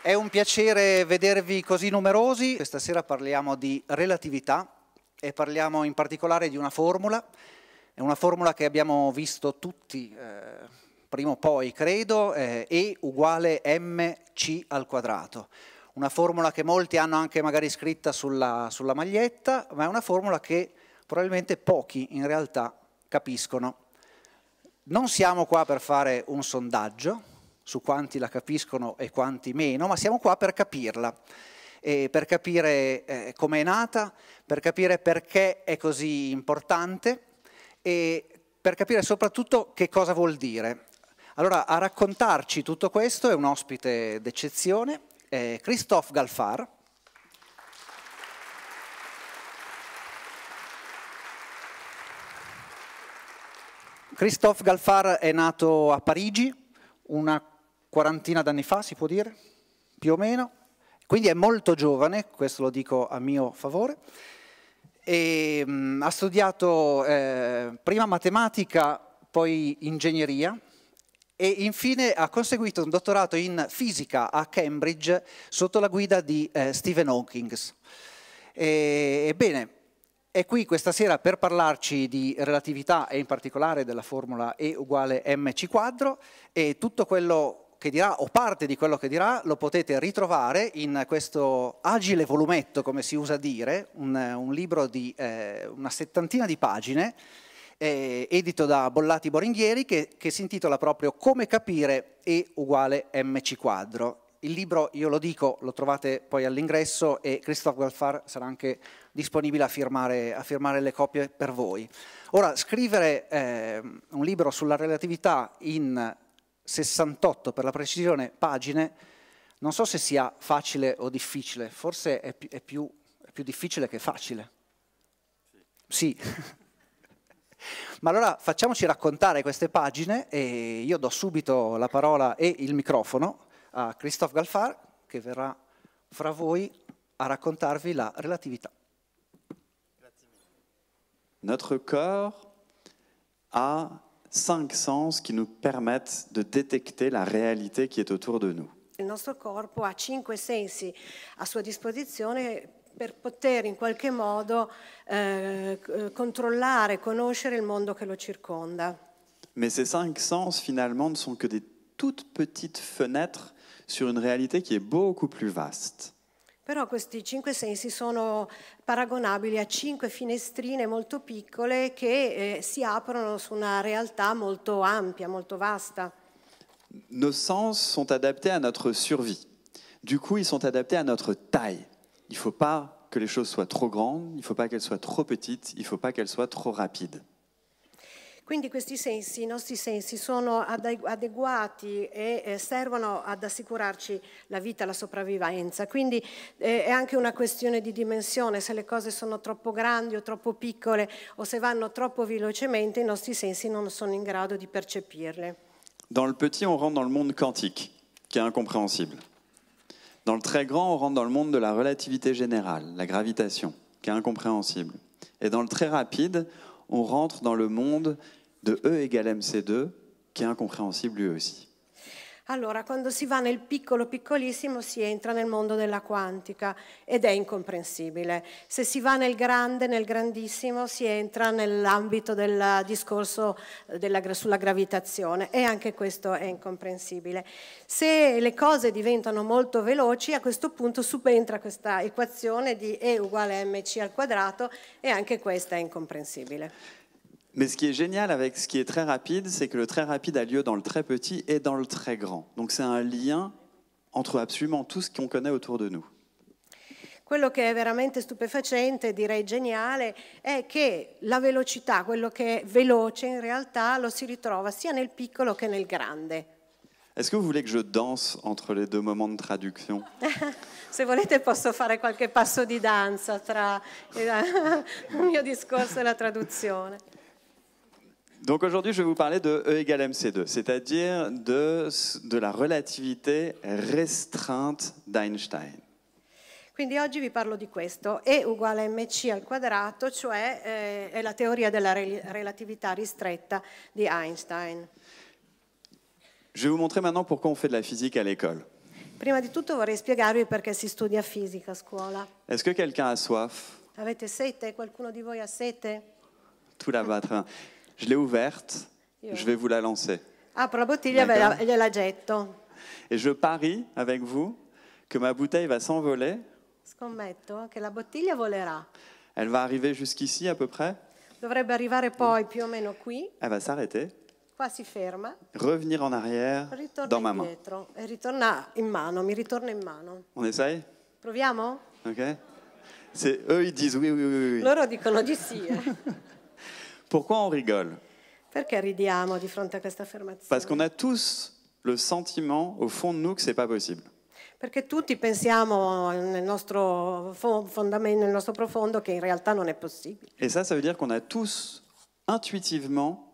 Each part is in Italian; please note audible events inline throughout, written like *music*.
È un piacere vedervi così numerosi. Questa sera parliamo di relatività e parliamo in particolare di una formula. È una formula che abbiamo visto tutti eh, prima o poi, credo, eh, E uguale mc al quadrato. Una formula che molti hanno anche magari scritta sulla, sulla maglietta, ma è una formula che probabilmente pochi in realtà capiscono. Non siamo qua per fare un sondaggio, su quanti la capiscono e quanti meno, ma siamo qua per capirla, per capire eh, come è nata, per capire perché è così importante e per capire soprattutto che cosa vuol dire. Allora, a raccontarci tutto questo è un ospite d'eccezione, eh, Christophe Galfar. Christophe Galfar è nato a Parigi, una quarantina d'anni fa, si può dire, più o meno. Quindi è molto giovane, questo lo dico a mio favore. E, mh, mm, ha studiato eh, prima matematica, poi ingegneria e infine ha conseguito un dottorato in fisica a Cambridge sotto la guida di eh, Stephen Hawking. Ebbene, è qui questa sera per parlarci di relatività e in particolare della formula E uguale mc quadro e tutto quello che dirà o parte di quello che dirà lo potete ritrovare in questo agile volumetto, come si usa dire, un, un libro di eh, una settantina di pagine, eh, edito da Bollati Boringhieri, che, che si intitola proprio Come capire E uguale MC quadro. Il libro, io lo dico, lo trovate poi all'ingresso e Christophe Gualfar sarà anche disponibile a firmare, a firmare, le copie per voi. Ora, scrivere eh, un libro sulla relatività in 68 per la precisione pagine, non so se sia facile o difficile, forse è più, è più, è più difficile che facile. Sì. sì. *laughs* Ma allora facciamoci raccontare queste pagine e io do subito la parola e il microfono a Christophe Galfar che verrà fra voi a raccontarvi la relatività. Notre corps ha cinq sens qui nous permettent de détecter la réalité qui est autour de nous. Il nostro corpo ha cinque sensi a sua disposizione per poter in qualche modo eh, controllare, conoscere il mondo che lo circonda. Mais ces cinq sens finalement ne sont que des toutes petites fenêtres sur une réalité qui est beaucoup plus vaste. Però questi cinque sensi sono paragonabili a cinque finestrine molto piccole che eh, si aprono su una realtà molto ampia, molto vasta. Nos sens sont adaptés à notre survie. Du coup, ils sont adaptés à notre taille. Il ne faut pas que les choses soient trop grandes, il ne faut pas qu'elles soient trop petites, il ne faut pas qu'elles soient trop rapides. Quindi questi sensi, i nostri sensi, sono adeguati e servono ad assicurarci la vita, la sopravvivenza. Quindi eh, è anche una questione di dimensione, se le cose sono troppo grandi o troppo piccole o se vanno troppo velocemente, i nostri sensi non sono in grado di percepirle. Dans le petit, on rentre dans le monde quantique, qui est incompréhensible. Dans le très grand, on rentre dans le monde de la relativité générale, la gravitation, che è incompréhensible. Et dans le très rapide, on rentre dans le monde de E égale MC2 che è incompréhensible lui aussi. Allora, quando si va nel piccolo piccolissimo si entra nel mondo della quantica ed è incomprensibile. Se si va nel grande, nel grandissimo, si entra nell'ambito del discorso eh, della, sulla gravitazione e anche questo è incomprensibile. Se le cose diventano molto veloci, a questo punto subentra questa equazione di E uguale mc al quadrato e anche questa è incomprensibile. Mais ce qui est génial avec ce qui est très rapide, c'est que le très rapide a lieu dans le très petit et dans le très grand. Donc c'est un lien entre absolument tout ce qu'on connaît autour de nous. Quello che è veramente stupefacente, direi geniale, è che la velocità, quello che è veloce in realtà lo si ritrova sia nel piccolo che nel grande. Est-ce que vous voulez que je danse entre les deux moments de traduction vous voulez, je peux qualche passo di de danse entre mio discours et la traduction donc aujourd'hui, je vais vous parler de E égale mc2, c'est-à-dire de, de la relativité restreinte d'Einstein. Quindi oggi vi parlo di questo, E uguale mc al quadrato, cioè eh, è la teoria della relatività ristretta di Einstein. Je vais vous montrer maintenant pourquoi on fait de la physique à l'école. Prima di tutto vorrei spiegarvi perché si studia fisica a scuola. Est-ce que quelqu'un a soif Avete sete? Qualcuno di voi ha sete? Tout là-bas, très je l'ai ouverte, je vais vous la lancer. Apro ah, la bottiglia e la- jette. Et je parie avec vous que ma bouteille va s'envoler. Scommetto che la bottiglia volerà. Elle va arriver jusqu'ici à peu près. Dovrebbe arrivare poi più o meno qui, Elle va s'arrêter, Quasi ferma, revenir en arrière dans ma main. indietro e ritorna in mano, mi ritorna in mano. On essaye Proviamo? Ok eux, ils disent oui, oui, oui, oui. Loro dicono di sì. eh. *laughs* Pourquoi on rigole Parce qu'on a tous le sentiment au fond de nous que c'est pas possible. Perché tutti pensiamo nel nostro, fondamento, nel nostro profondo che in realtà non è possible. Et ça, ça veut dire qu'on a tous intuitivement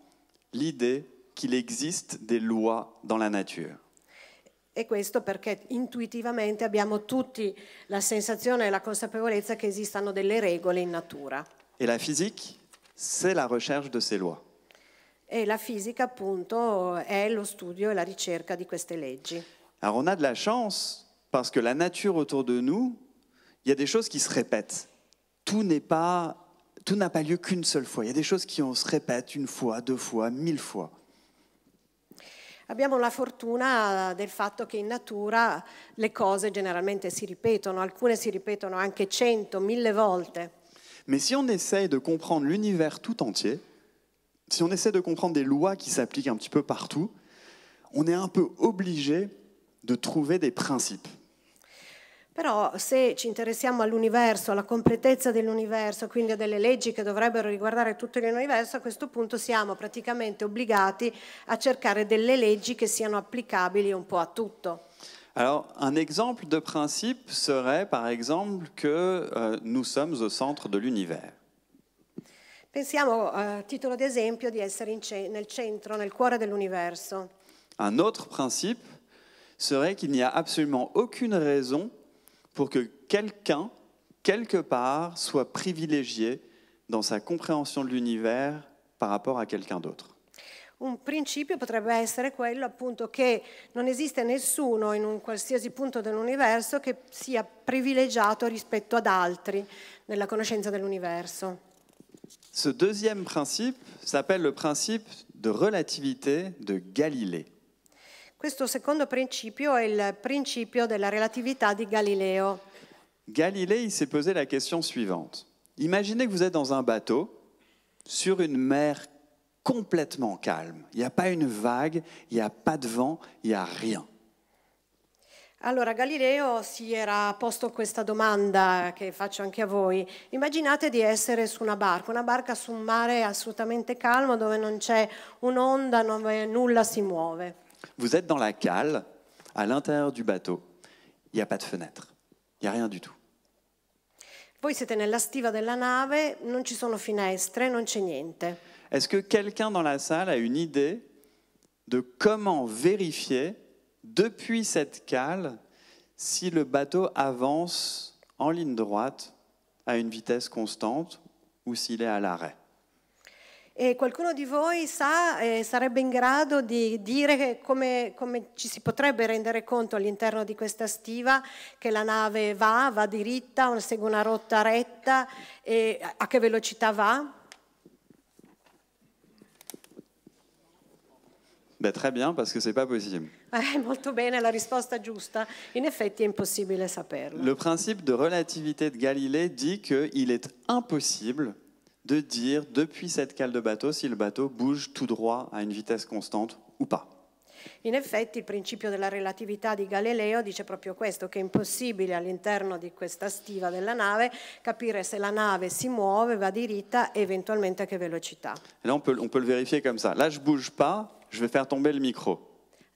l'idée qu'il existe des lois dans la nature. E questo perché intuitivamente abbiamo tutti la sensazione e la consapevolezza che esistano delle regole in natura. Et la physique c'est la recherche de ces lois. Et la fisica, appunto, est lo studio e la ricerca di queste leggi. Alors on a de la chance parce que la nature autour de nous, il y a des choses qui se répètent. Tout n'est pas, tout n'a pas lieu qu'une seule fois. Il y a des choses qui on se répètent une fois, deux fois, mille fois. Abbiamo la fortuna del fatto che in natura le cose generalmente si ripetono, alcune si ripetono anche cento, mille volte. Mais si on essaie de comprendre l'univers tout entier, si on essaie de comprendre des lois qui s'appliquent un petit peu partout, on est un peu obligé de trouver des principes. Però se ci interessiamo all'universo, alla completezza dell'universo, quindi a delle leggi che dovrebbero riguardare tutto l'universo, a questo punto siamo praticamente obbligati a cercare delle leggi che siano applicabili un po' a tutto. Alors, un exemple de principe serait, par exemple, que euh, nous sommes au centre de l'univers. Pensiamo, a eh, titolo d'esempio, di essere in nel centro, nel cuore dell'universo. Un autre principe serait qu'il n'y a absolument aucune raison pour que quelqu'un, quelque part, soit privilégié dans sa compréhension de l'univers par rapport à quelqu'un d'autre. Un principio potrebbe essere quello appunto che non esiste nessuno in un qualsiasi punto dell'universo che sia privilegiato rispetto ad altri nella conoscenza dell'universo. Ce deuxième principe s'appelle le principe de relativité de Galilée. Questo secondo principio è il principio della relatività di Galileo. Galilée s'est posé la question suivante. Imaginez que vous êtes dans un bateau sur une mer complètement calme. Il n'y a pas une vague, il n'y a pas de vent, il n'y a rien. Allora Galileo si era posto questa domanda che faccio anche a voi. Immaginate di essere su una barca, una barca su un mare assolutamente calmo dove non c'è un'onda, dove nulla si muove. Vous êtes dans la cale, à l'intérieur du bateau. Il n'y a pas de fenêtre, il n'y a rien du tout. Voi siete nella stiva della nave, non ci sono finestre, non c'è niente. Est-ce que quelqu'un dans la salle a une idée de comment vérifier depuis cette cale si le bateau avance en ligne droite à une vitesse constante ou s'il est à l'arrêt Et eh, quelqu'un de vous sa, serait eh, sarebbe in grado di dire come, come, ci si potrebbe rendere conto all'interno di questa stiva che la nave va, va diritta, segue una rotta retta, e a che velocità va? très bien, parce que c'est pas possible. *laughs* Eh, molto bene, la risposta giusta. In effetti è impossibile saperlo. Le principe de relativité de Galilée dit qu'il est impossible de dire depuis cette cale de bateau si le bateau bouge tout droit à une vitesse constante ou pas. In effetti il principio della relatività di Galileo dice proprio questo, che è impossibile all'interno di questa stiva della nave capire se la nave si muove, va diritta e eventualmente a che velocità. là on peut, on peut le vérifier comme ça. Là je bouge pas, je vais faire tomber le micro.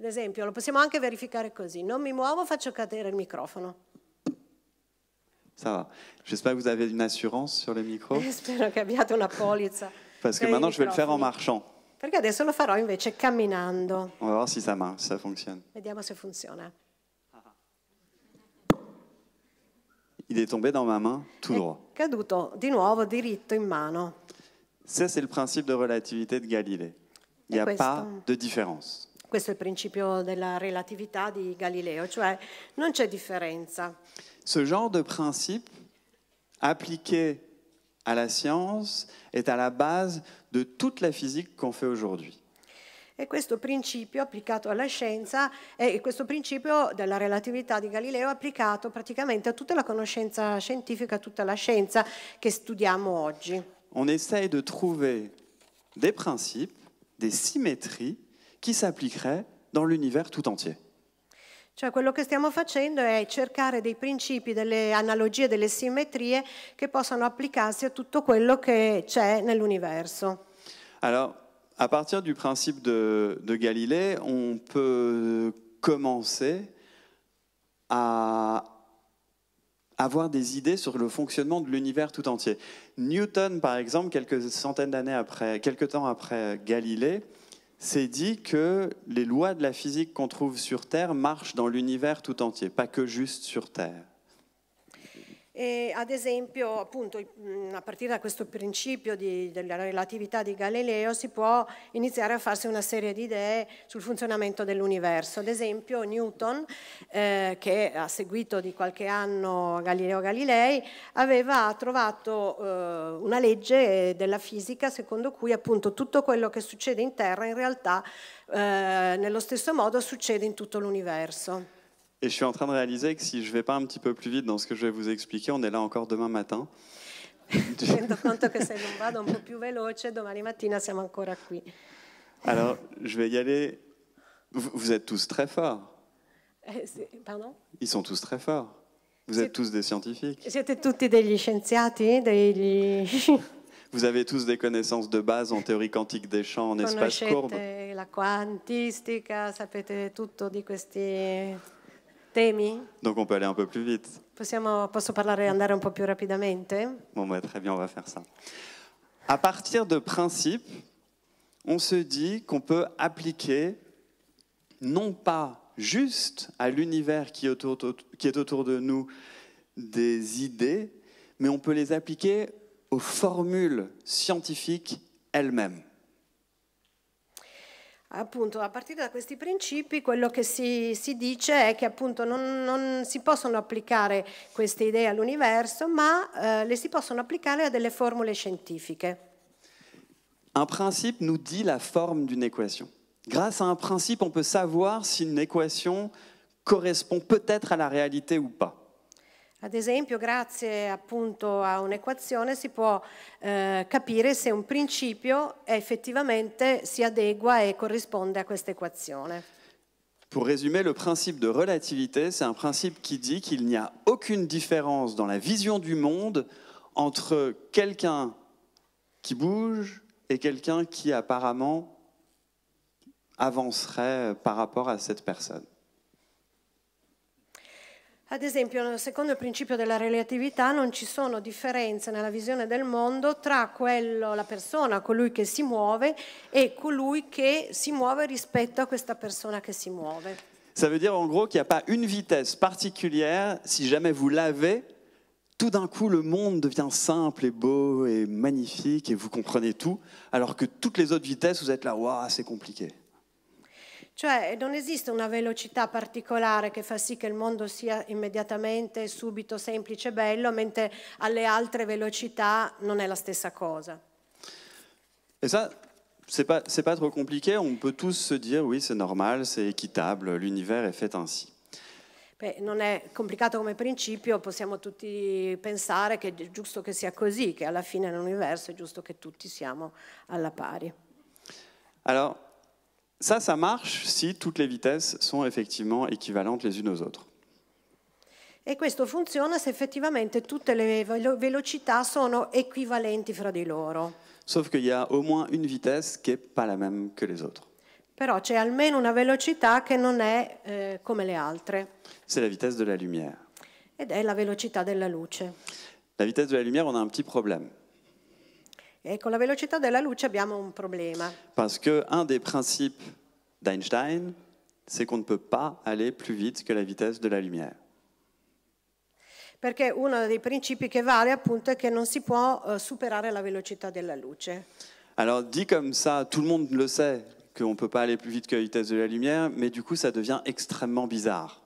Ad esempio, lo possiamo anche verificare così. Non mi muovo, faccio cadere il microfono. Ça va. J'espère que vous avez une assurance sur le micro. Eh, spero che abbiate una polizza. Parce que maintenant, je vais le faire en marchant. Perché adesso lo farò invece camminando. On va voir si ça marche, si ça fonctionne. Vediamo se funziona. Il est tombé dans ma main tout droit. Caduto di nuovo diritto in mano. Ça, c'est le principe de relativité de Galilée. Il n'y a questo, pas de différence. Questo è il principio della relatività di Galileo, cioè non c'è differenza. Ce genre de principe appliqué à la science est à la base de toute la physique qu'on fait aujourd'hui. E questo principio applicato alla scienza è questo principio della relatività di Galileo applicato praticamente a tutta la conoscenza scientifica, a tutta la scienza che studiamo oggi. On essaye de trouver des principes des symétries qui s'appliqueraient dans l'univers tout entier. Cioè quello che stiamo facendo è cercare dei principi, delle analogie, delle simmetrie che possano applicarsi a tutto quello che c'è nell'universo. Alors, à partir du principe de, de Galilée, on peut commencer à avoir des idées sur le fonctionnement de l'univers tout entier. Newton, par exemple, quelques centaines d'années après, quelques temps après Galilée, s'est dit que les lois de la physique qu'on trouve sur Terre marchent dans l'univers tout entier, pas que juste sur Terre. E ad esempio, appunto, a partire da questo principio di, della relatività di Galileo si può iniziare a farsi una serie di idee sul funzionamento dell'universo. Ad esempio, Newton, eh, che ha seguito di qualche anno Galileo Galilei, aveva trovato eh, una legge della fisica secondo cui appunto tutto quello che succede in Terra in realtà eh, nello stesso modo succede in tutto l'universo. Et je suis en train de réaliser que si je ne vais pas un petit peu plus vite dans ce que je vais vous expliquer, on est là encore demain matin. Je que un nous encore Alors, je vais y aller. Vous, êtes tous très forts. Eh pardon Ils sont tous très forts. Vous êtes tous des scientifiques. c'était tous des scienziati, *laughs* Vous avez tous des connaissances de base en théorie quantique des champs en espace courbe. la quantistica, sapete tout de questi donc on peut aller un peu plus vite. Possiamo, posso parlare, e andare un peu plus rapidement. Bah, très bien, on va faire ça. À partir de principes, on se dit qu'on peut appliquer non pas juste à l'univers qui, est autour de nous des idées, mais on peut les appliquer aux formules scientifiques elles-mêmes. appunto a partire da questi principi quello che si, si dice è che appunto non, non, si possono applicare queste idee all'universo ma eh, le si possono applicare a delle formule scientifiche. Un principe nous dit la forme d'une équation. Grâce à un principe on peut savoir si une équation correspond peut-être à la réalité ou pas. Ad esempio, grazie appunto a un'equazione si può eh, capire se un principio effettivamente si adegua e corrisponde a questa équation. Pour résumer, le principe de relativité, c'est un principe qui dit qu'il n'y a aucune différence dans la vision du monde entre quelqu'un qui bouge et quelqu'un qui apparemment avancerait par rapport à cette personne. Ad esempio, secondo il principio della relatività non ci sono differenze nella visione del mondo tra quello, la persona, colui che si muove e colui che si muove rispetto a questa persona che si muove. Ça veut dire en gros qu'il n'y a pas une vitesse particulière. Si jamais vous l'avez, tout d'un coup le monde devient simple et beau et magnifique et vous comprenez tout, alors que toutes les autres vitesses, vous êtes là, c'est compliqué. Cioè non esiste una velocità particolare che fa sì che il mondo sia immediatamente, subito, semplice, bello, mentre alle altre velocità non è la stessa cosa. E ça, c'est pas, pas trop compliqué, on peut tous se dire oui, c'est normal, c'est équitable, l'univers est fait ainsi. Beh, non è complicato come principio, possiamo tutti pensare che è giusto che sia così, che alla fine nell'universo è giusto che tutti siamo alla pari. Alors, Ça, ça marche si toutes les vitesses sont effectivement équivalentes les unes aux autres. E questo funziona se effettivamente tutte le velocità sono equivalenti fra di loro. Sauf qu'il y a au moins une vitesse qui n'est pas la même que les autres. Però c'è almeno una velocità che non è eh, come le altre. C'est la vitesse de la lumière. Ed è la velocità della luce. La vitesse de la lumière, on a un petit problème. E con la velocità della luce abbiamo un problema. Parce que un des principes d'Einstein, c'est qu'on ne peut pas aller plus vite que la vitesse de la lumière. Perché uno dei principi che vale appunto è che non si può eh, superare la velocità della luce. Alors dit comme ça, tout le monde le sait qu'on ne peut pas aller plus vite que la vitesse de la lumière, mais du coup ça devient extrêmement bizarre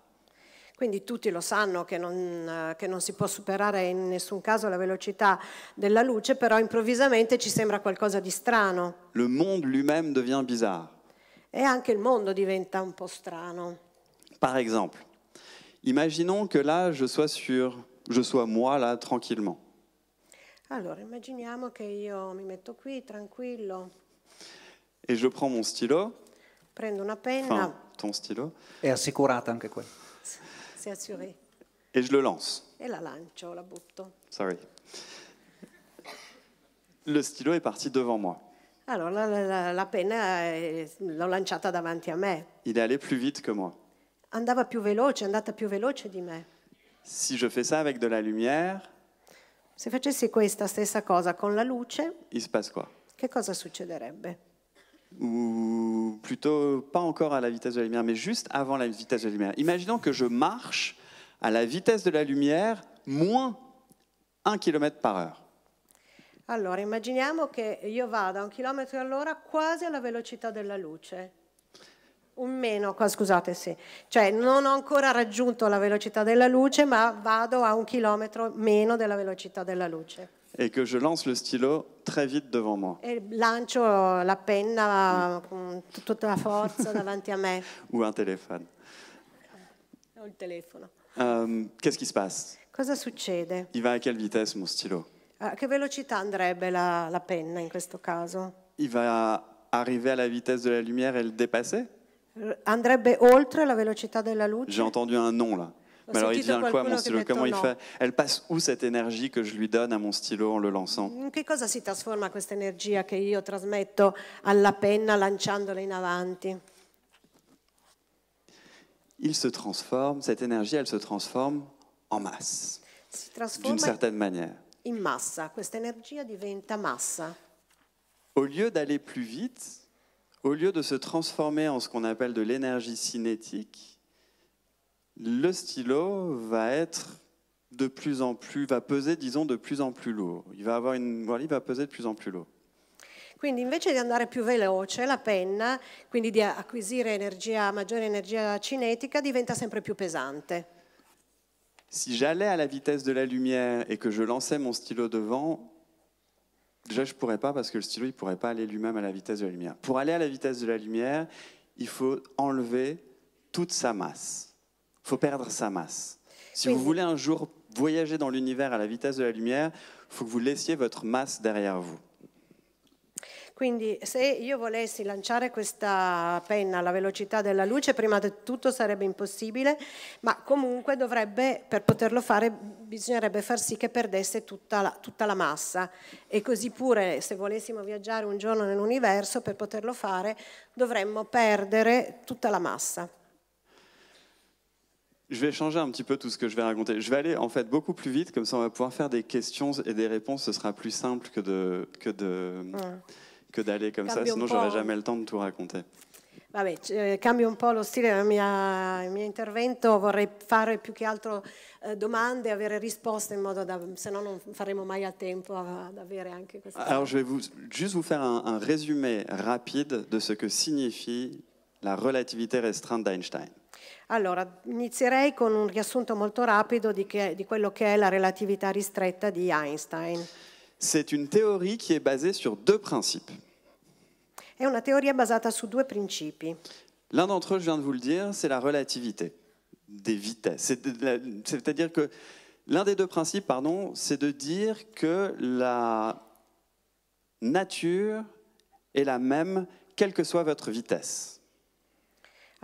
quindi tutti lo sanno che non, eh, che non, si può superare in nessun caso la velocità della luce, però improvvisamente ci sembra qualcosa di strano. Le monde lui-même devient bizarre. E anche il mondo diventa un po' strano. Par exemple, imaginons che là je sois sur, je sois moi là tranquillement. Allora, immaginiamo che io mi metto qui tranquillo. E je prends mon stylo. Prendo una penna. Enfin, ton stylo. È assicurata anche quella. c'est Et je le lance. Et la lancio, la butto. Sorry. Le stylo est parti devant moi. Alors la, la, la penna eh, l'ho lanciata davanti a me. Il est allé plus vite que moi. Andava più veloce, è andata più veloce di me. Si je fais ça avec de la lumière, Se facessi questa stessa cosa con la luce, il se passe quoi che cosa succederebbe? ou plutôt pas encore à la vitesse de la lumière, mais juste avant la vitesse de la lumière. Imaginons que je marche à la vitesse de la lumière moins un km par heure. Allora, immaginiamo que io vada a un km all'ora quasi alla velocità della luce. Un meno, scusate, sì. Cioè, non ho ancora raggiunto la velocità della luce, ma vado a un chilometro meno della velocità della luce et que je lance le stylo très vite devant moi. Et lance la penna con tutta la force *laughs* davanti a Ou un téléphone. Ou le téléphone. Ehm, qu'est-ce qui se passe Cosa succede? Il va à quelle vitesse mon stylo A quelle vitesse andrebbe la, la penna in questo Il va arriver à la vitesse de la lumière et le dépasser Andrebbe oltre la de la luce? J'ai entendu un nom là. Mais alors il vient quoi mon stylo Comment il fait Elle passe où cette énergie que je lui donne à mon stylo en le lançant mm, Che cosa si trasforma questa energia che io trasmetto alla penna lanciandola in avanti Il se transforme, cette énergie elle se transforme en masse. D'une certaine manière. In massa, questa energia diventa massa. Au lieu d'aller plus vite, au lieu de se transformer en ce qu'on appelle de l'énergie cinétique, le stylo va être de plus en plus, va peser, disons, de plus en plus lourd. Il va, avoir une, il va peser de plus en plus lourd. Donc, invece di d'aller plus veloce la penna, quindi di acquisire energia, maggiore energia cinetica, diventa sempre pesante. Si j'allais à la vitesse de la lumière et que je lançais mon stylo devant, déjà je ne pourrais pas parce que le stylo ne pourrait pas aller lui-même à la vitesse de la lumière. Pour aller à la vitesse de la lumière, il faut enlever toute sa masse. faut perdre sa masse. Si Quindi, vous voulez un jour voyager dans l'univers à la vitesse de la lumière, faut que vous laissiez votre masse derrière vous. Quindi se io volessi lanciare questa penna alla velocità della luce, prima di tutto sarebbe impossibile, ma comunque dovrebbe, per poterlo fare bisognerebbe far sì che perdesse tutta la, tutta la massa. E così pure se volessimo viaggiare un giorno nell'universo, per poterlo fare dovremmo perdere tutta la massa. je vais changer un petit peu tout ce que je vais raconter. Je vais aller en fait beaucoup plus vite, comme ça on va pouvoir faire des questions et des réponses. Ce sera plus simple que de que de que d'aller comme ça. Sinon, n'aurai jamais le temps de tout raconter. Vabbè, eh, cambio un po' lo stile del mio intervento, vorrei fare più che altro eh, domande, avere risposte in modo da, se no non faremo mai d'avoir tempo ad avere anche Alors je vais vous, juste vous faire un, un résumé rapide de ce que signifie la relativité restreinte d'Einstein. Alors, inizierei con un riassunto molto rapido di, che, di quello che è la relatività ristretta di Einstein. C'est une théorie qui est basée sur deux principes. È una teoria basata su due principi. L'un d'entre eux, je viens de vous le dire, c'est la relativité des vitesses. C'est-à-dire que l'un des deux principes, pardon, c'est de dire que la nature est la même quelle que soit votre vitesse.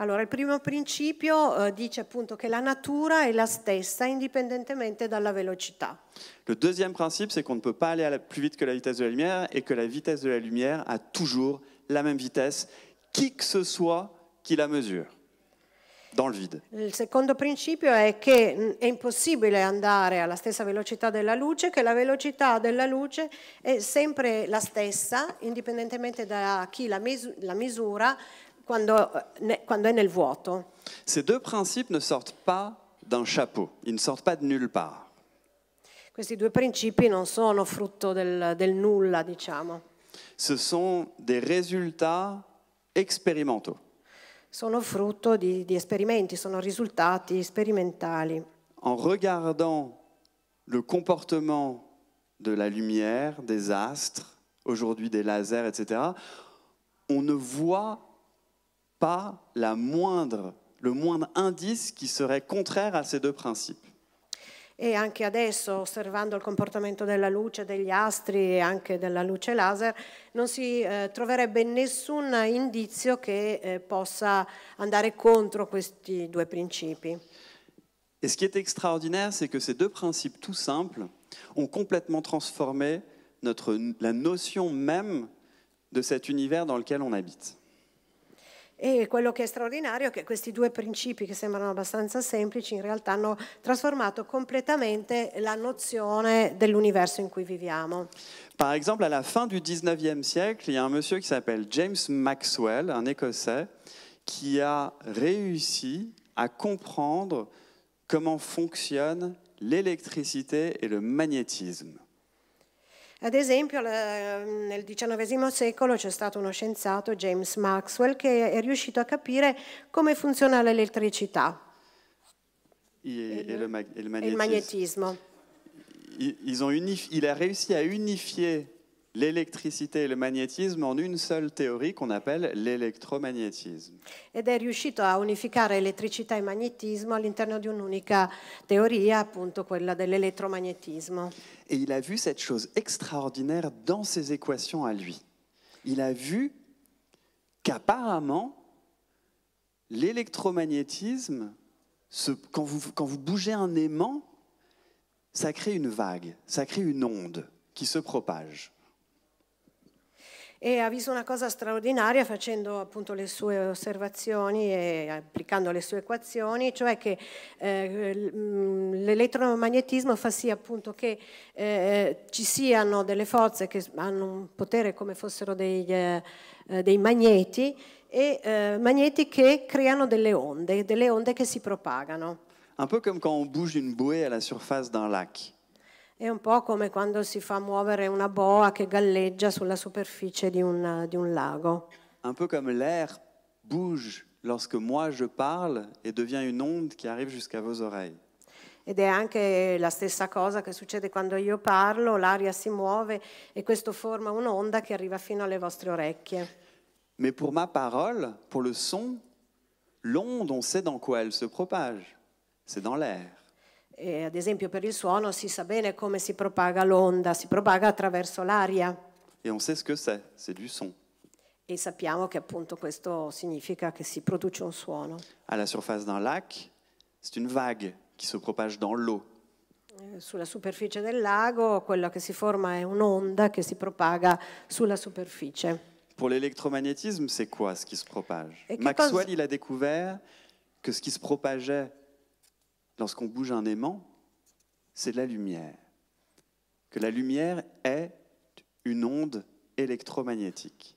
Allora, il primo principio eh, dice appunto che la natura è la stessa indipendentemente dalla velocità. Il deuxième principe, c'est qu'on ne peut pas aller plus vite que la vitesse de la lumière et que la vitesse de la lumière a toujours la même vitesse, qui que ce soit qui la mesure. Dans le vide. Il secondo principio è che mm, è impossibile andare alla stessa velocità della luce, che la velocità della luce è sempre la stessa, indipendentemente da chi la, misura, è nel vuoto. Ces deux principes ne sortent pas d'un chapeau, ils ne sortent pas de nulle part. Questi due principi non sono frutto del, del nulla, diciamo. Ce sont des résultats expérimentaux. Sono frutto di, di esperimenti, sono risultati sperimentali. En regardant le comportement de la lumière, des astres, aujourd'hui des lasers, etc., on ne voit pas la moindre, le moindre indice qui serait contraire à ces deux principes. E anche adesso, osservando il comportamento della luce, degli astri e anche della luce laser, non si eh, troverebbe nessun indizio che eh, possa andare contro questi due principi. Et ce qui est extraordinaire, c'est que ces deux principes tout simples ont complètement transformé la notion même de cet univers dans lequel on habite. E quello che è straordinario è che questi due principi, che sembrano abbastanza semplici, in realtà hanno trasformato completamente la nozione dell'universo in cui viviamo. Par exemple, alla fine del XIXe siècle, il y a un monsieur qui s'appelle James Maxwell, un Écossais, qui a réussi à comprendre comment fonctionnent l'électricité et le magnétisme. Ad esempio nel XIX secolo c'è stato uno scienziato, James Maxwell, che è riuscito a capire come funziona l'elettricità e, et, mm-hmm. le, et, le, et, le magnétisme. Ils ont unif, il a réussi à unifier l'électricité et le magnétisme en une seule théorie qu'on appelle l'électromagnétisme. Ed è riuscito a unificare elettricità e magnetismo all'interno di un'unica teoria, appunto quella dell'elettromagnetismo. Et il a vu cette chose extraordinaire dans ses équations à lui. Il a vu qu'apparemment l'électromagnétisme, quand vous bougez un aimant, ça crée une vague, ça crée une onde qui se propage. e ha visto una cosa straordinaria facendo appunto le sue osservazioni e applicando le sue equazioni, cioè che eh, mm, l'elettromagnetismo fa sì appunto che eh, ci siano delle forze che hanno un potere come fossero dei, eh, dei magneti e eh, magneti che creano delle onde, delle onde che si propagano. Un po' come quando on bouge une bouée alla surface d'un lac. È un po' come quando si fa muovere una boa che galleggia sulla superficie di un, di un lago. Un po' come l'air bouge lorsque moi je parle e devient une onde qui arrive jusqu'à vos oreilles. Ed è anche la stessa cosa che succede quando io parlo, l'aria si muove e questo forma un'onda che arriva fino alle vostre orecchie. Ma per ma parole, per il son, l'onde, on sait dans quoi elle se propage, c'est dans l'air eh, ad esempio per il suono si sa bene come si propaga l'onda, si propaga attraverso l'aria. E on sait ce que c'est, c'est du son. E sappiamo che appunto questo significa che si produce un suono. Alla surface d'un lac, c'est une vague qui se propage dans l'eau. Eh, sulla superficie del lago, quello che si forma è un'onda che si propaga sulla superficie. Pour l'électromagnétisme, c'est quoi ce qui se propage Maxwell, il a découvert que ce qui se propageait lorsqu'on bouge un aimant, c'est la lumière. Que la lumière est une onde elettromagnetica.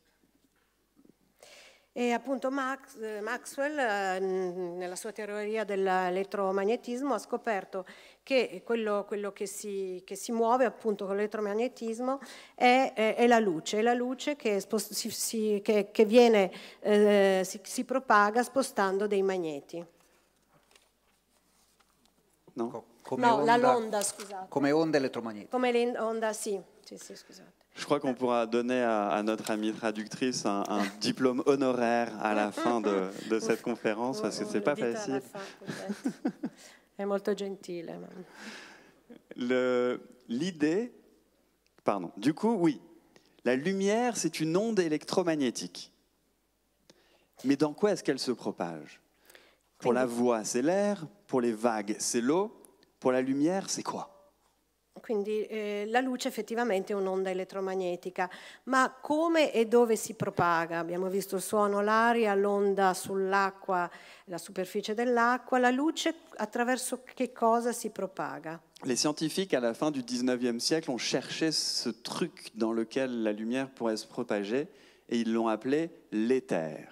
E appunto Max, Maxwell eh, nella sua teoria dell'elettromagnetismo ha scoperto che quello, quello che, si, che, si, muove appunto con l'elettromagnetismo è, è, è la luce, è la luce che, si, che, viene, eh, si, si propaga spostando dei magneti. Non, la Londa, scusate. l'onda, Je crois qu'on pourra donner à, notre amie traductrice un, diplôme honoraire à la fin de, cette *laughs* conférence parce que c'est pas facile. est très gentille. L'idée, pardon. Du coup, oui, la lumière, c'est une onde électromagnétique. Mais dans quoi est-ce qu'elle se propage Pour la voix, c'est l'air pour les vagues, c'est l'eau. Pour la lumière, c'est quoi Donc eh, la luce effettivamente è un'onda elettromagnetica, ma come e dove si propaga? Abbiamo visto il suono, l'aria, l'onda sull'acqua, la superficie dell'acqua, la luce attraverso che cosa si propaga? Les scientifiques, à la fin du 19e siècle, ont cherché ce truc dans lequel la lumière pourrait se propager et ils l'ont appelé l'éther.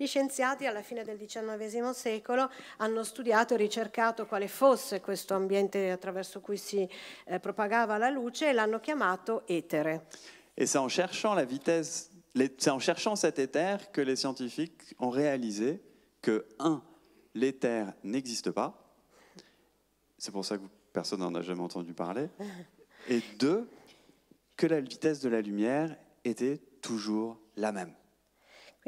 Gli scienziati alla fine del XIX secolo hanno studiato e ricercato quale fosse questo ambiente attraverso cui si eh, propagava la luce e l'hanno chiamato etere. E c'è en cherchant la vitesse, c'est en cherchant cet éther che les scientifiques ont réalisé che, un, l'éther n'existe pas. C'est pour ça que personne n'en a jamais entendu parler. Et deux, che la vitesse de la lumière était toujours la même.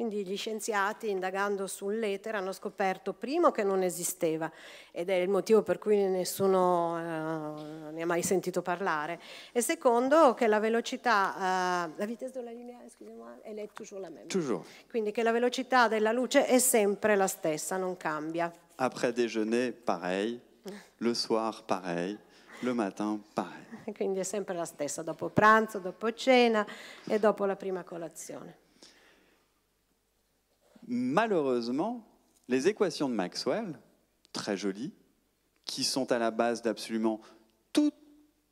Quindi gli scienziati, indagando sull'etere, hanno scoperto primo che non esisteva, ed è il motivo per cui nessuno eh, ne ha mai sentito parlare, e secondo che la velocità, eh, la vitesse della linea, eh, scusate, eh, è toujours la même. Toujours. Quindi che la velocità della luce è sempre la stessa, non cambia. Après déjeuner, pareil. Le soir, pareil. Le matin, pareil. *laughs* Quindi è sempre la stessa, dopo pranzo, dopo cena e dopo la prima colazione. malheureusement, les équations de Maxwell, très jolies, qui sont à la base d'absolument tout,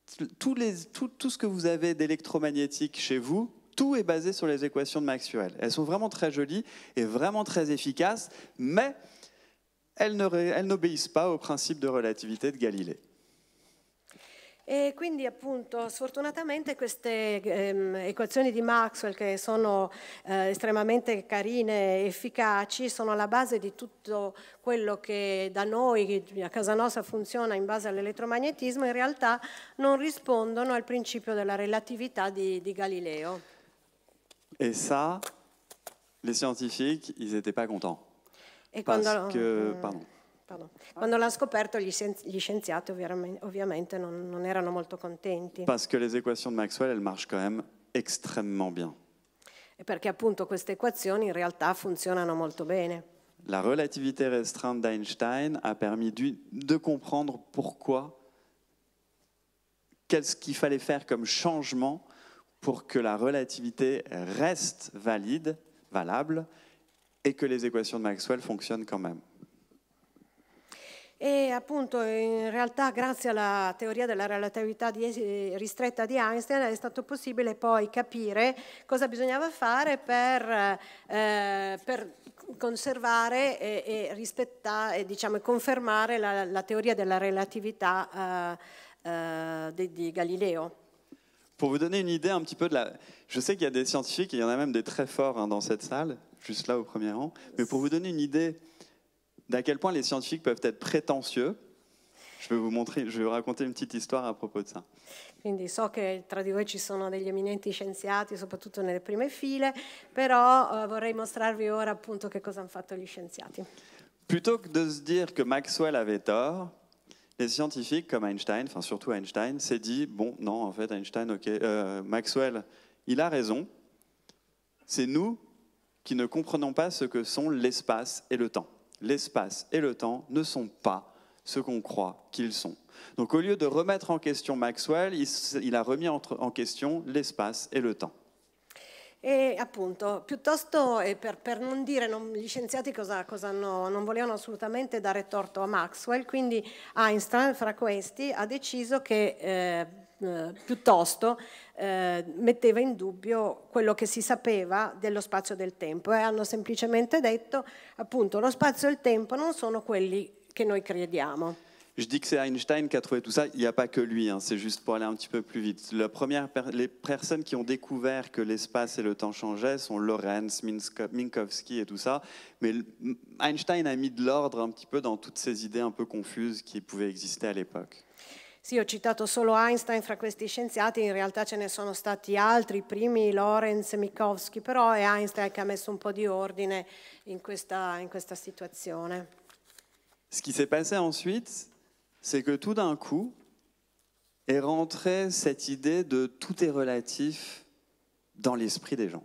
ce que vous avez d'électromagnétique chez vous, tout est basé sur les équations de Maxwell. Elles sont vraiment très jolies et vraiment très efficaces, mais elles n'obéissent pas au principe de relativité de Galilée. E quindi appunto sfortunatamente queste ehm, equazioni di Maxwell che sono eh, estremamente carine e efficaci sono la base di tutto quello che da noi, a casa nostra funziona in base all'elettromagnetismo, in realtà non rispondono al principio della relatività di, di Galileo. E ça, les scientifiques, ils n'étaient pas contents. Et parce quando... que, pardon. Pardon. Quando les scoperto gli, ovviamente non, non, très contents. Parce que les équations de Maxwell elles marchent quand même extrêmement bien. E appunto ces équations en réalité fonctionnent très bien. La relativité restreinte d'Einstein a permis de, de comprendre pourquoi, qu'est-ce qu'il fallait faire comme changement pour que la relativité reste valide, valable, et que les équations de Maxwell fonctionnent quand même. E appunto in realtà grazie alla teoria della relatività di, ristretta di Einstein è stato possibile poi capire cosa bisognava fare per, eh, per conservare e, e, e diciamo, confermare la, la, teoria della relatività eh, eh, di, di Galileo. Pour vous donner une idée un petit peu de la... Je sais qu'il y a des scientifiques, il y en a même des très forts hein, dans cette salle, juste là au premier rang, mais pour vous donner une idée d'à quel point les scientifiques peuvent être prétentieux. Je vais vous montrer, je vais raconter une petite histoire à propos de ça. Quindi so che tra di voi ci sono degli eminenti scienziati, soprattutto nelle prime file, però eh, vorrei mostrarvi ora appunto che cosa hanno fatto gli scienziati. Plutôt que de se dire que Maxwell avait tort, les scientifiques comme Einstein, enfin surtout Einstein, s'est dit bon non en fait Einstein, ok, euh, Maxwell, il a raison. C'est nous qui ne comprenons pas ce que sont l'espace et le temps. l'espace et le temps ne sont pas ce qu'on croit qu'ils sont. Donc au lieu de remettre en question Maxwell, il, il a remis en, question l'espace e il temps. E appunto, piuttosto, per, per non dire, non, gli scienziati cosa, cosa no, non volevano assolutamente dare torto a Maxwell, quindi Einstein, fra questi, ha deciso che eh, eh, piuttosto eh, metteva in dubbio quello che si sapeva dello spazio e del tempo e hanno semplicemente detto appunto lo spazio e il tempo non sono quelli che noi crediamo. Je dis que c'est Einstein qui a trouvé tout ça. Il n'y a pas que lui, hein, c'est juste pour aller un petit peu plus vite. La première, les personnes qui ont découvert que l'espace et le temps changeaient sont Lorenz, Minkowski et tout ça. Mais Einstein a mis de l'ordre un petit peu dans toutes ces idées un peu confuses qui pouvaient exister à l'époque. Sì, ho citato solo Einstein fra questi scienziati, in realtà ce ne sono stati altri, i primi Lorenz e però è Einstein che ha messo un po' di ordine in questa, in questa situazione. Ce qui s'est passé ensuite, c'est que tout d'un coup est rentrée cette idée de tout est relatif dans l'esprit des gens.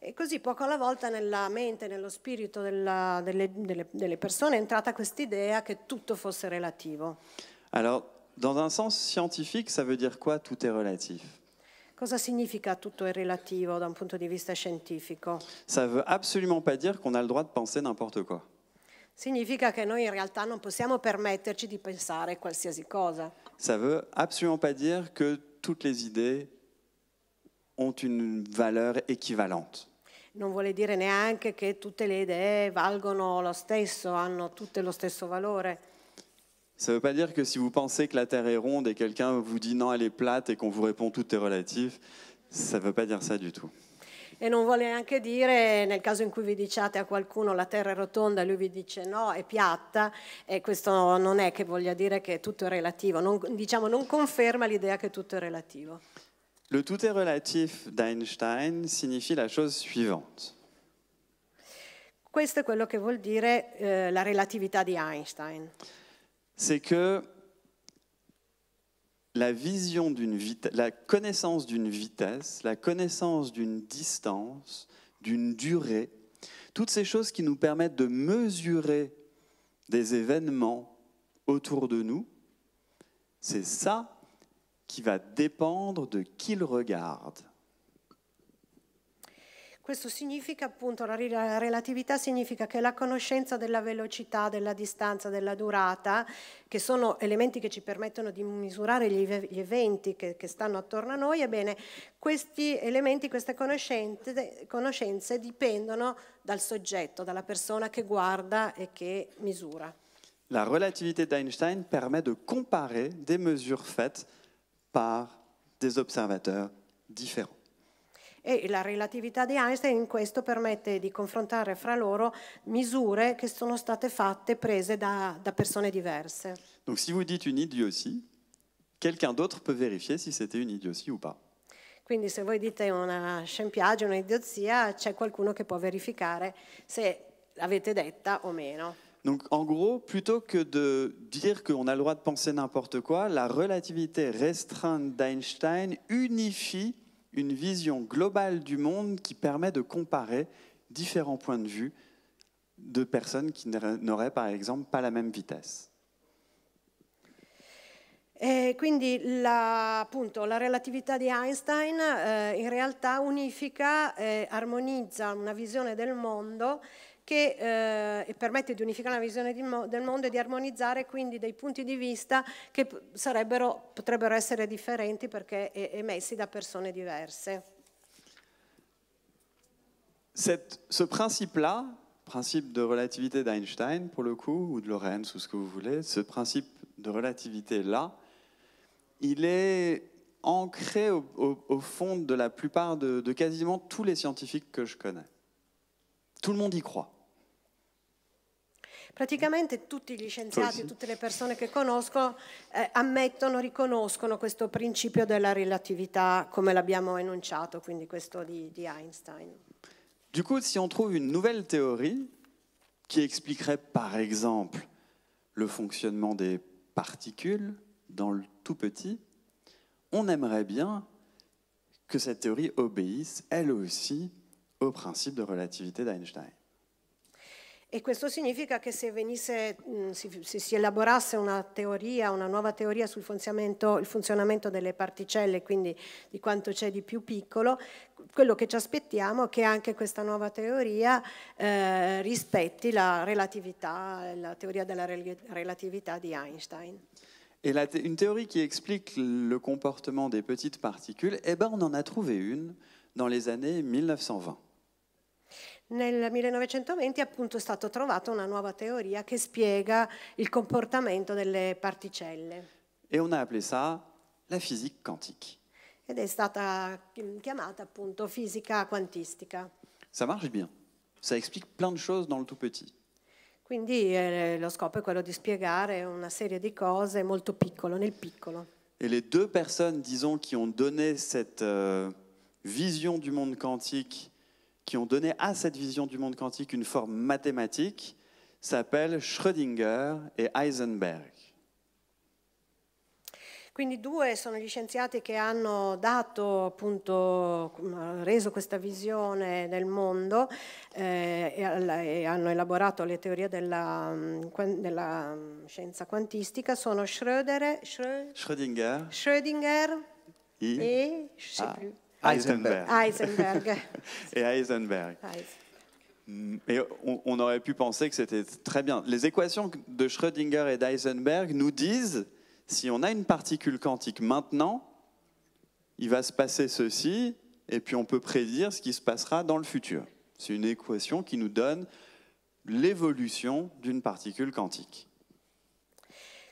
E così poco alla volta nella mente, nello spirito della, delle, delle, delle persone è entrata questa idea che tutto fosse relativo. Alors, dans un sens scientifique, ça veut dire quoi Tout est relatif. Cosa significa tutto è relativo da un punto di vista scientifico? Ça veut absolument pas dire qu'on a le droit de penser n'importe quoi. Significa che noi in realtà non possiamo permetterci di pensare qualsiasi cosa. Ça veut absolument pas dire que toutes les idées ont une valeur équivalente. Non vuole dire neanche che tutte le idee valgono lo stesso, hanno tutte lo stesso valore. Ça ne veut pas dire que si vous pensez que la Terre est ronde et quelqu'un vous dit non, elle est plate et qu'on vous répond tout est relatif, ça ne veut pas dire ça du tout. E non vuole neanche dire, nel caso in cui vi diciate a qualcuno la Terra è rotonda e lui vi dice no, è piatta, e questo non è che voglia dire che tutto è relativo, non, diciamo non conferma l'idea che tutto è relativo. Le tout est relatif d'Einstein signifie la chose suivante. Questo è quello che vuol dire eh, la relatività di Einstein. c'est que la vision d'une la connaissance d'une vitesse, la connaissance d'une distance, d'une durée, toutes ces choses qui nous permettent de mesurer des événements autour de nous, c'est ça qui va dépendre de qui le regarde. Questo significa appunto, la relatività significa che la conoscenza della velocità, della distanza, della durata, che sono elementi che ci permettono di misurare gli, eventi che, che stanno attorno a noi, ebbene questi elementi, queste conoscenze, conoscenze dipendono dal soggetto, dalla persona che guarda e che misura. La relatività di Einstein permette di comparare delle misure fatte par des observateurs différents e la relatività di Einstein in questo permette di confrontare fra loro misure che sono state fatte, prese da, da persone diverse. Quindi se voi dite une qualcun altro può peut se c'était une o no. Quindi se voi dite una scempiaggia, un'idiozia, c'è qualcuno che può verificare se l'avete detta o meno. Donc en gros, plutôt que de dire qu'on a le droit de penser n'importe quoi, la relativité restreinte d'Einstein unifie une vision globale du monde qui permet de comparer différents points de vue de personnes qui n'auraient par exemple pas la même vitesse. Eh, quindi la, appunto, la, relatività di Einstein eh, in realtà unifica e armonizza una visione del mondo qui eh, e permet d'unifier la vision du del mondo e di armonizzare quindi dei punti di vista che potrebbero essere differenti perché e-, emessi da persone diverse. Cette, ce principe-là, principe de relativité d'Einstein pour le coup, ou de Lorentz ou ce que vous voulez, ce principe de relativité-là, il est ancré au, fond de la plupart de, de quasiment tous les scientifiques que je connais. Tout le monde y croit. Praticamente tutti gli scienziati, tutte le persone che conosco eh, ammettono, riconoscono questo principio della relatività come l'abbiamo enunciato, quindi questo di, di Einstein. Du coup, si on trouve une nouvelle théorie qui expliquerait par exemple le fonctionnement des particules dans le tout petit, on aimerait bien que cette théorie obéisse elle aussi au principe de relativité d'Einstein. E questo significa che se, venisse, se si elaborasse una teoria, una nuova teoria sul funzionamento, funzionamento delle particelle, quindi di quanto c'è di più piccolo, quello che ci aspettiamo è che anche questa nuova teoria eh, rispetti la relatività, la teoria della relatività di Einstein. Et la, une théorie qui explique le comportement des petites particules, eh ben on en a trouvé une dans les années 1920. Nel 1920 appunto è stata trovata una nuova teoria che spiega il comportamento delle particelle. E on a appelé ça la physique quantique. Ed è stata chiamata appunto fisica quantistica. Ça marche bien. Ça explique plein de choses dans le tout petit. Quindi eh, lo scopo è quello di spiegare una serie di cose molto piccolo, nel piccolo. Et les deux personnes, disons, qui ont donné cette euh, vision du monde quantique qui ont donné à cette vision du monde quantique une forme mathématique s'appellent Schrödinger e Heisenberg. Quindi due sono gli scienziati che hanno dato, appunto, reso questa visione del mondo eh, e, hanno elaborato le teorie della, mm, della mm, scienza quantistica, sono Schröder, Schrödinger, Schrödinger, I, e, je Eisenberg *laughs* et Eisenberg. Et on, aurait pu penser que c'était très bien. Les équations de Schrödinger et d'Eisenberg nous disent si on a une particule quantique maintenant, il va se passer ceci, et puis on peut prédire ce qui se passera dans le futur. C'est une équation qui nous donne l'évolution d'une particule quantique.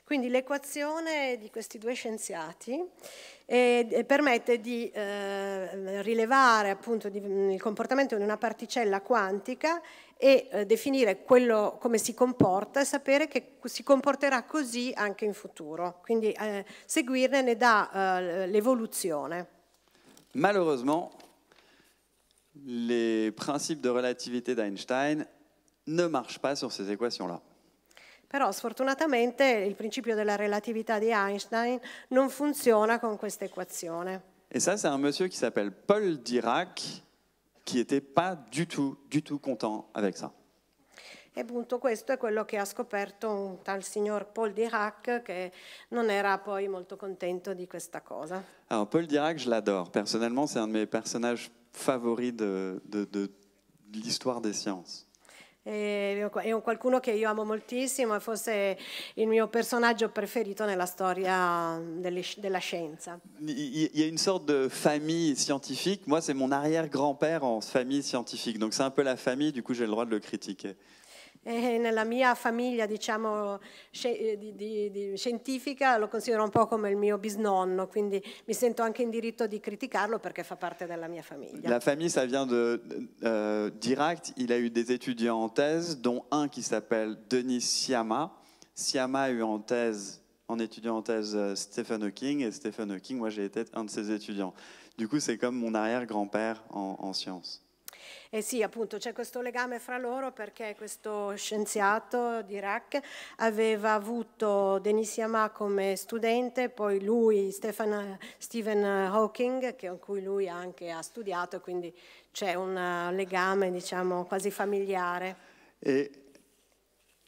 Quindi l'equazione di questi due scienziati eh, eh permette di eh, rilevare appunto di, mm, il comportamento di una particella quantica e eh, definire quello, come si comporta e sapere che si comporterà così anche in futuro. Quindi eh, seguirne ne dà eh, l'evoluzione. Malheureusement, i principi di relatività d'Einstein ne marchent pas sur ces équations-là. Però sfortunatamente il principio della relatività di Einstein non funziona con questa equazione. E ça, c'est un monsieur qui s'appelle Paul Dirac, qui n'était pas du tout, du tout content avec ça. E appunto questo è quello che ha scoperto un tal signor Paul Dirac che non era poi molto contento di questa cosa. Alors Paul Dirac, je l'adore. Personnellement, c'est un de mes personnages favoris de, de, de, de l'histoire des sciences. E è un qualcuno che io amo moltissimo e forse il mio personaggio preferito nella storia de della scienza. Il y a une sorte de famille scientifique, moi c'est mon arrière-grand-père en famille scientifique, donc c'est un peu la famille, du coup j'ai le droit de le critiquer eh, nella mia famiglia diciamo, eh, di, di, di scientifica lo considero un po' come il mio bisnonno, quindi mi sento anche in diritto di criticarlo perché fa parte della mia famiglia. La famille, ça vient de euh, il a eu des étudiants en thèse, dont un qui s'appelle Denis Siama. Siama a eu en thèse en étudiant en thèse euh, Stephen Hawking, et Stephen Hawking, moi j'ai été un de ses étudiants. Du coup, c'est comme mon arrière-grand-père en, en sciences. E eh sì, appunto, c'è questo legame fra loro perché questo scienziato di d'Iraq aveva avuto Denis Yama come studente, poi lui, Stephen, Stephen Hawking, con cui lui anche ha studiato, quindi c'è un eh, legame, diciamo, quasi familiare. E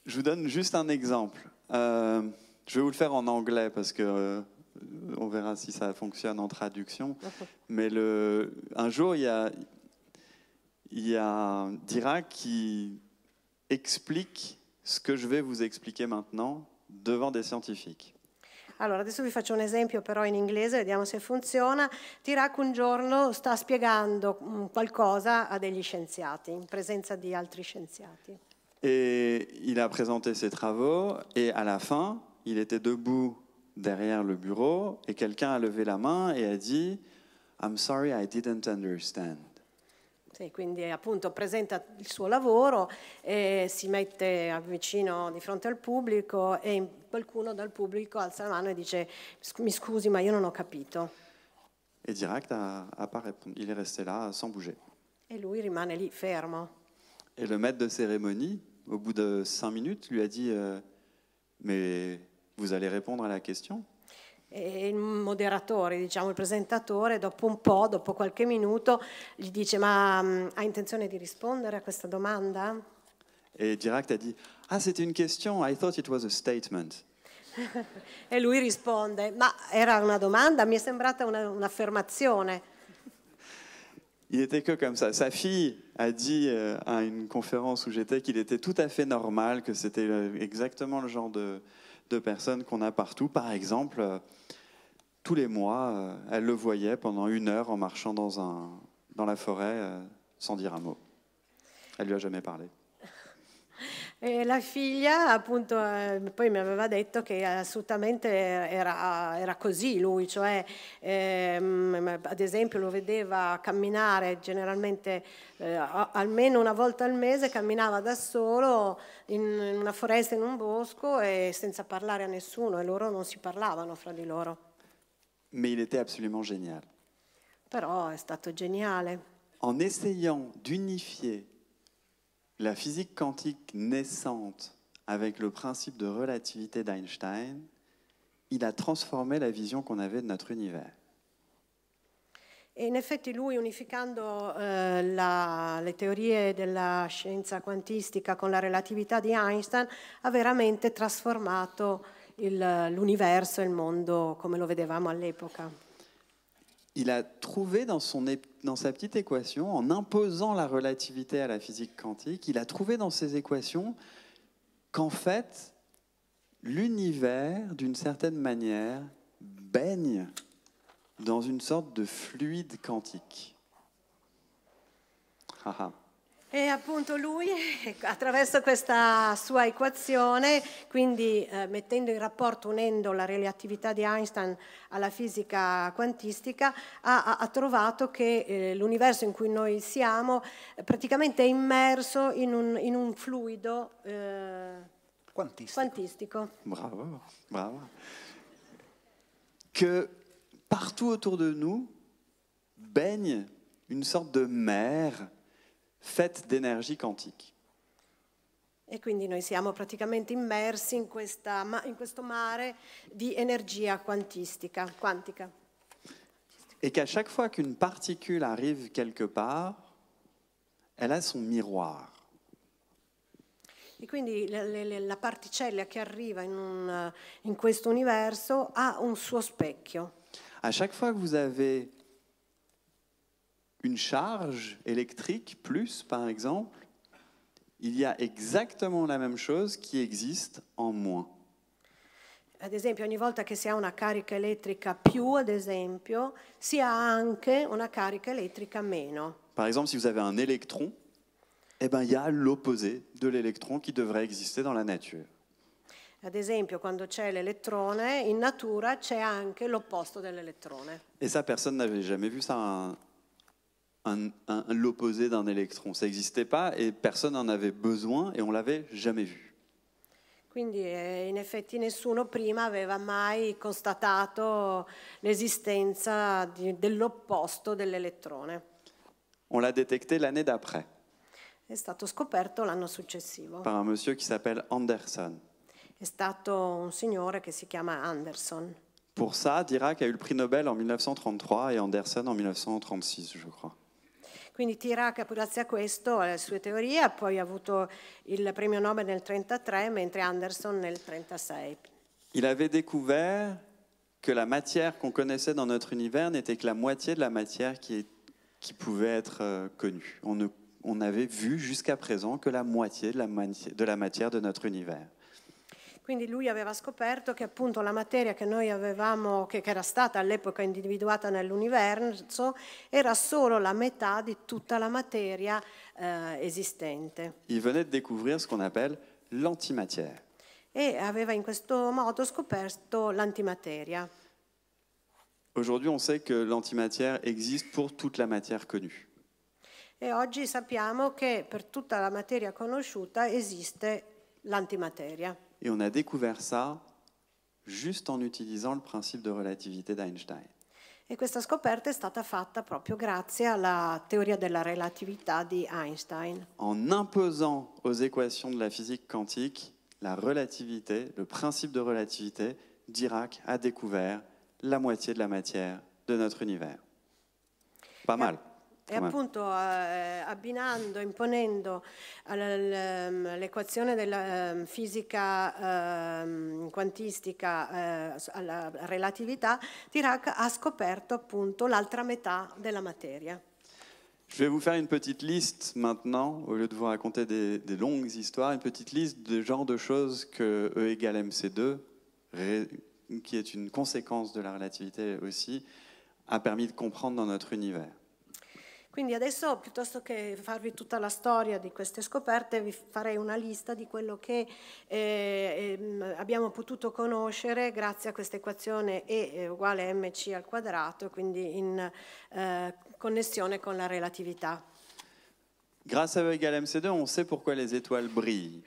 je vous donne juste un exemple. Euh, je vais vous le faire en anglais parce que euh, on verra si ça fonctionne en traduction. Mais le, un jour, il y a il y a Dirac qui explique ce que je vais vous expliquer maintenant devant des scientifiques. alors adesso vi faccio un esempio però in inglese, vediamo se funziona. Dirac un giorno sta spiegando mm, qualcosa a degli scienziati, in presenza di altri scienziati. Et il a présenté ses travaux et à la fin, il était debout derrière le bureau et quelqu'un a levé la main et a dit I'm sorry I didn't understand. Sì, quindi appunto presenta il suo lavoro, e si mette vicino di fronte al pubblico e qualcuno dal pubblico alza la mano e dice mi scusi ma io non ho capito. E direct a, a pas répondre. Il est resté là sans bouger. E lui rimane lì fermo. E il maître de cérémonie, au bout de cinq minuti, lui ha detto: euh, Ma Mais vous allez répondre à la question e il moderatore, diciamo il presentatore, dopo un po', dopo qualche minuto, gli dice ma mh, mm, ha intenzione di rispondere a questa domanda? E Dirac ha detto, ah c'était une question, I thought it was a statement. *laughs* e lui risponde, ma era una domanda, mi è sembrata una, un'affermazione. Il était que comme ça. Sa fille a dit euh, à une conférence où j'étais qu'il était tout à fait normal, que c'était euh, exactement le genre de, de personnes qu'on a partout. Par exemple, euh, tous les mois, euh, elle le voyait pendant une heure en marchant dans, un, dans la forêt euh, sans dire un mot. Elle lui a jamais parlé. E la figlia appunto eh, poi mi aveva detto che assolutamente era, era così lui, cioè ehm, ad esempio lo vedeva camminare generalmente eh, almeno una volta al mese, camminava da solo in una foresta, in un bosco e senza parlare a nessuno e loro non si parlavano fra di loro. Ma il était absolument geniale. Però è stato geniale. En essayant d'unifier la physique quantique naissante avec le principe de relativité d'Einstein, il a transformé la vision qu'on avait de notre univers. E in effetti lui, unificando eh, la, le teorie della scienza quantistica con la relatività di Einstein, ha veramente trasformato l'universo e il mondo come lo vedevamo all'epoca. il a trouvé dans, son, dans sa petite équation, en imposant la relativité à la physique quantique, il a trouvé dans ses équations qu'en fait, l'univers, d'une certaine manière, baigne dans une sorte de fluide quantique. E appunto lui, *laughs* attraverso questa sua equazione, quindi eh, mettendo in rapporto, unendo la relatività di Einstein alla fisica quantistica, ha, ha trovato che eh, l'universo in cui noi siamo eh, praticamente è immerso in un, in un fluido eh, quantistico. quantistico. Bravo, bravo. Che partout autour di noi baigne una sorta di mer faite d'énergie quantique. E quindi noi siamo praticamente immersi in, questa, in questo mare di energia quantistica, quantica. Et qu'à chaque fois qu'une particule arrive quelque part, elle a son miroir. E quindi la, la, la particella che arriva in, un, in questo universo ha un suo specchio. À chaque fois que vous avez une charge électrique plus, par exemple, il y a exactement la même chose qui existe en moins. Ad esempio, ogni volta che si ha una carica elettrica più, ad esempio, si ha anche una carica elettrica meno. Par exemple, si vous avez un électron, eh ben, il y a l'opposé de l'électron qui devrait exister dans la nature. Ad esempio, quando c'è l'elettrone, in natura c'è anche l'opposto dell'elettrone. Et ça, personne n'avait jamais vu ça un, un, l'opposé d'un électron. Ça n'existait pas et personne n'en avait besoin et on l'avait jamais vu. Quindi en eh, in effetti nessuno prima aveva mai constatato l'esistenza di, dell'opposto dell'elettrone. On l'a détecté l'année d'après. È stato scoperto l'anno successivo. Par un monsieur qui s'appelle Anderson. È stato un signore che si chiama Anderson. Pour ça, Dirac a eu le prix Nobel en 1933 et Anderson en 1936, je crois. Quindi Tirac, grazie a questo, alle eh, sue teorie, ha poi avuto il premio Nobel nel 1933, mentre Anderson nel 1936. Il avait découvert que la matière qu'on connaissait dans notre univers n'était que la moitié de la matière qui, qui pouvait être euh, connue. On, ne, on avait vu jusqu'à présent que la moitié de la, de la matière de notre univers. Quindi lui aveva scoperto che appunto la materia che noi avevamo, che, che era stata all'epoca individuata nell'universo, era solo la metà di tutta la materia eh, esistente. Il venait de découvrir ce qu'on appelle l'antimatière. E aveva in questo modo scoperto l'antimateria. Aujourd'hui, on sait que l'antimatière existe pour toute la matière connue. E oggi sappiamo che per tutta la materia conosciuta esiste l'antimateria. Et on a découvert ça juste en utilisant le principe de relativité d'Einstein. Et cette découverte est stata fatta proprio grazie alla teoria della relatività di Einstein. En imposant aux équations de la physique quantique la relativité, le principe de relativité, Dirac a découvert la moitié de la matière de notre univers. Pas mal. E appunto eh, abbinando, imponendo ehm, l'equazione della ehm, fisica eh, quantistica eh, alla relatività, Dirac ha scoperto appunto l'altra metà della materia. Je vais vous faire une petite liste maintenant, au lieu de vous raconter des, des longues histoires, une petite liste des genres de choses que E égale mc2, qui est une conséquence de la relativité aussi, a permis de comprendre dans notre univers. Quindi adesso piuttosto che farvi tutta la storia di queste scoperte vi farei una lista di quello che eh, ehm, abbiamo potuto conoscere grazie a questa equazione E eh, uguale a mc al quadrato, quindi in eh, connessione con la relatività. Grazie a E uguale mc2 on sait pourquoi les étoiles brillent.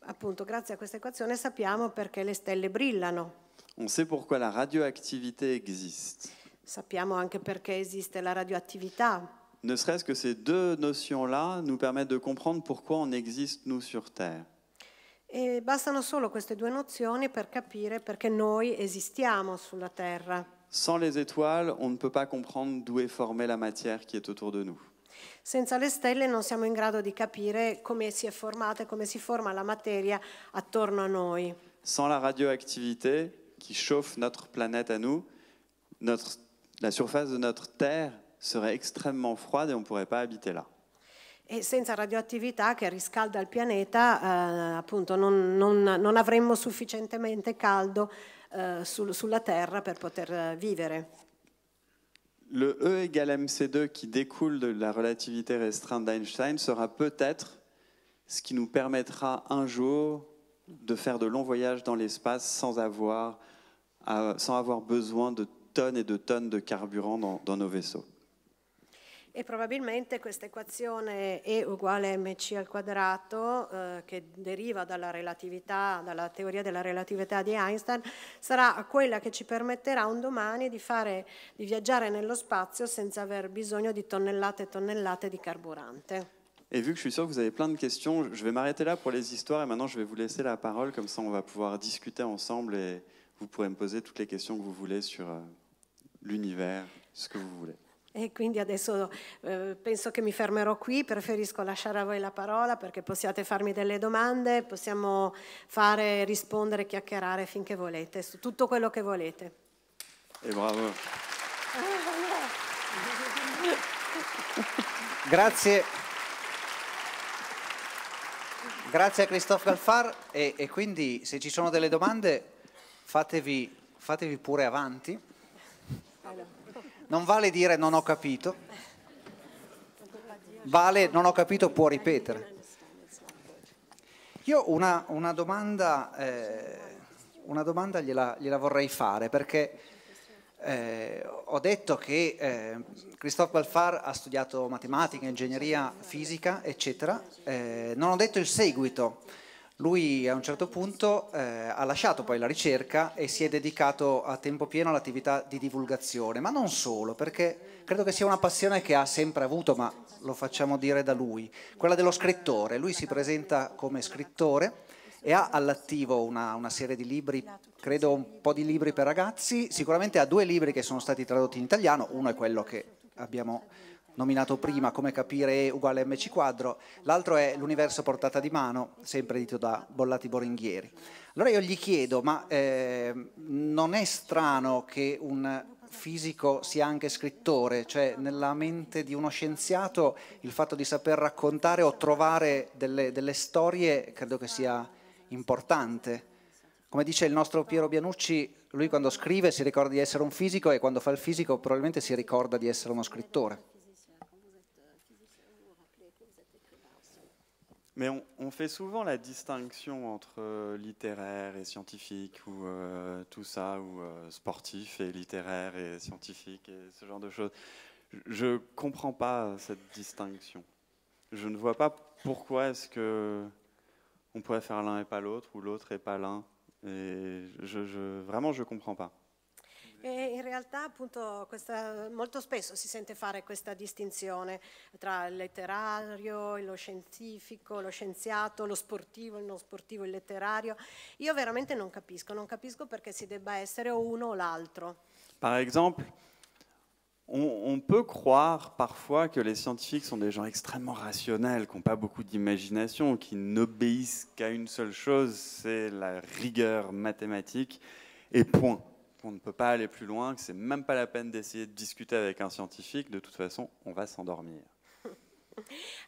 Appunto, grazie a questa equazione sappiamo perché le stelle brillano. On sait pourquoi la radioactivité existe. Sappiamo anche perché esiste la radioattività. Ne serait-ce que ces deux notions-là nous permettent de comprendre pourquoi on existe nous sur Terre. E bastano solo queste due nozioni per capire perché noi esistiamo sulla Terra. Sans les étoiles, on ne peut pas comprendre d'où est formée la matière qui est autour de nous. Senza le stelle non siamo in grado di capire come si è formata e come si forma la materia attorno a noi. Sans la radioactivité qui chauffe notre planète à nous, notre la surface de notre Terre serait extrêmement froide et on ne pourrait pas habiter là. Et senza radioattività che riscalda il pianeta, eh, appunto, non, non, non, avremmo sufficientemente caldo eh, sul, sulla Terra per poter eh, Le E égale mc2 qui découle de la relativité restreinte d'Einstein sera peut-être ce qui nous permettra un jour de faire de longs voyages dans l'espace sans avoir, euh, sans avoir besoin de tonnes et de tonnes de carburant dans, nos vaisseaux. Et probablement, cette équation E uguale mc al quadrato, la eh, che de la dalla teoria la relativité d'Einstein, Einstein, sarà quella qui nous permettra un domani de voyager di viaggiare nello spazio senza aver bisogno di tonnellate et tonnellate di carburante. Et vu que je suis sûr que vous avez plein de questions, je vais m'arrêter là pour les histoires et maintenant je vais vous laisser la parole, comme ça on va pouvoir discuter ensemble et vous pourrez me poser toutes les questions que vous voulez sur, euh, l'univers, ce che vous voulez. E quindi adesso eh, penso che mi fermerò qui, preferisco lasciare a voi la parola perché possiate farmi delle domande, possiamo fare, rispondere, chiacchierare finché volete, su tutto quello che volete. E bravo. *laughs* Grazie. Grazie a Christophe Galfar e, e, quindi se ci sono delle domande fatevi, fatevi pure avanti. Non vale dire non ho capito, vale non ho capito può ripetere. Io una, una domanda, eh, una domanda gliela, gliela, vorrei fare perché eh, ho detto che eh, Christophe Balfar ha studiato matematica, ingegneria, fisica, eccetera. Eh, non ho detto il seguito lui a un certo punto eh, ha lasciato poi la ricerca e si è dedicato a tempo pieno all'attività di divulgazione, ma non solo, perché credo che sia una passione che ha sempre avuto, ma lo facciamo dire da lui, quella dello scrittore. Lui si presenta come scrittore e ha all'attivo una, una serie di libri, credo un po' di libri per ragazzi, sicuramente ha due libri che sono stati tradotti in italiano, uno è quello che abbiamo nominato prima come capire E uguale mc quadro, l'altro è l'universo portata di mano, sempre edito da Bollati Boringhieri. Allora io gli chiedo, ma eh, non è strano che un fisico sia anche scrittore, cioè nella mente di uno scienziato il fatto di saper raccontare o trovare delle, delle storie credo che sia importante. Come dice il nostro Piero Bianucci, lui quando scrive si ricorda di essere un fisico e quando fa il fisico probabilmente si ricorda di essere uno scrittore. Mais on, fait souvent la distinction entre euh, littéraire et scientifique, ou euh, tout ça, ou euh, sportif et littéraire et scientifique, et ce genre de choses. Je ne comprends pas cette distinction. Je ne vois pas pourquoi est-ce que on pourrait faire l'un et pas l'autre, ou l'autre et pas l'un. Et je, vraiment, je ne comprends pas. E in realtà appunto questa, molto spesso si sente fare questa distinzione tra il letterario, lo scientifico, lo scienziato, lo sportivo, il non sportivo, il letterario. Io veramente non capisco, non capisco perché si debba essere o uno o l'altro. Par exemple, On, peut croire parfois que les scientifiques sont des gens extrêmement rationnels, qui n'ont pas beaucoup d'imagination, qui n'obéissent qu'à une seule chose, c'est la rigueur mathématique, et point. qu'on ne peut pas aller plus loin, que c'est même pas la peine d'essayer de discuter avec un scientifique, de toute façon, on va s'endormir.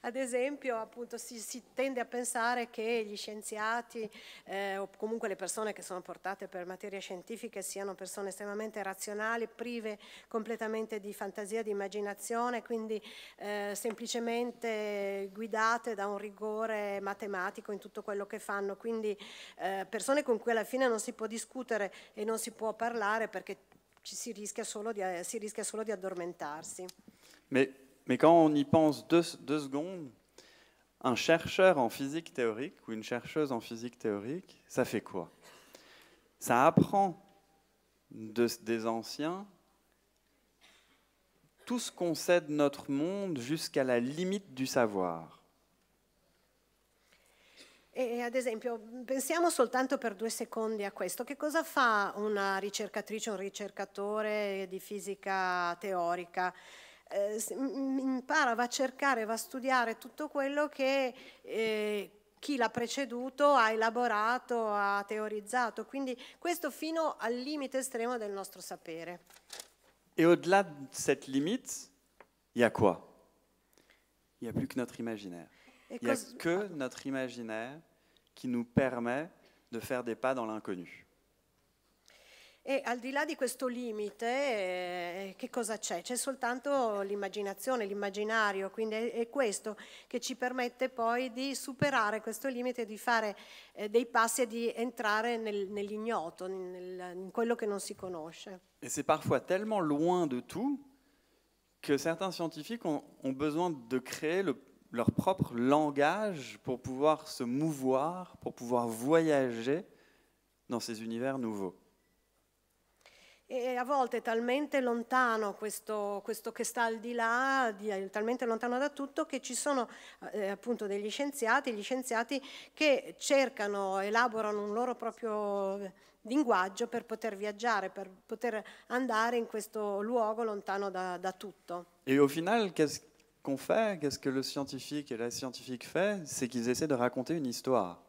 Ad esempio, appunto, si, si, tende a pensare che gli scienziati eh, o comunque le persone che sono portate per materie scientifiche siano persone estremamente razionali, prive completamente di fantasia, di immaginazione, quindi eh, semplicemente guidate da un rigore matematico in tutto quello che fanno. Quindi eh, persone con cui alla fine non si può discutere e non si può parlare perché ci si rischia solo di, si rischia solo di addormentarsi. Mais Mais quand on y pense deux, secondes, un chercheur en physique théorique ou une chercheuse en physique théorique, ça fait quoi Ça apprend des anciens tout ce qu'on sait de notre monde jusqu'à la limite du savoir. Et, e ad esempio, pensiamo soltanto per due secondi a questo. Che cosa fa una ricercatrice, un ricercatore di fisica teorica? eh, impara, va a cercare, va a studiare tutto quello che eh, chi l'ha preceduto ha elaborato, ha teorizzato, quindi questo fino al limite estremo del nostro sapere. Et au-delà di cette limite, il y a quoi Il n'y a plus que notre imaginaire. Il n'y a que notre imaginaire qui nous permet de faire des pas dans l'inconnu. E al di là di questo limite, eh, che cosa c'è? C'è soltanto l'immaginazione, l'immaginario, quindi è, questo che ci permette poi di superare questo limite, di fare eh, dei passi e di entrare nel, nell'ignoto, nel, in quello che non si conosce. E c'è parfois tellement loin de tout che certains scientifici ont, ont besoin de créer le, leur propre langage pour pouvoir se mouvoir, pour pouvoir voyager dans ces univers nouveaux. E a volte è talmente lontano questo, questo che sta al di là, di, talmente lontano da tutto, che ci sono eh, eh, appunto degli scienziati, gli scienziati che cercano, elaborano un loro proprio linguaggio per poter viaggiare, per poter andare in questo luogo lontano da, da tutto. E al final, qu'est-ce qu'on fait Qu'est-ce que le scientifique et la scientifique fait C'est qu'ils essaient de raconter une histoire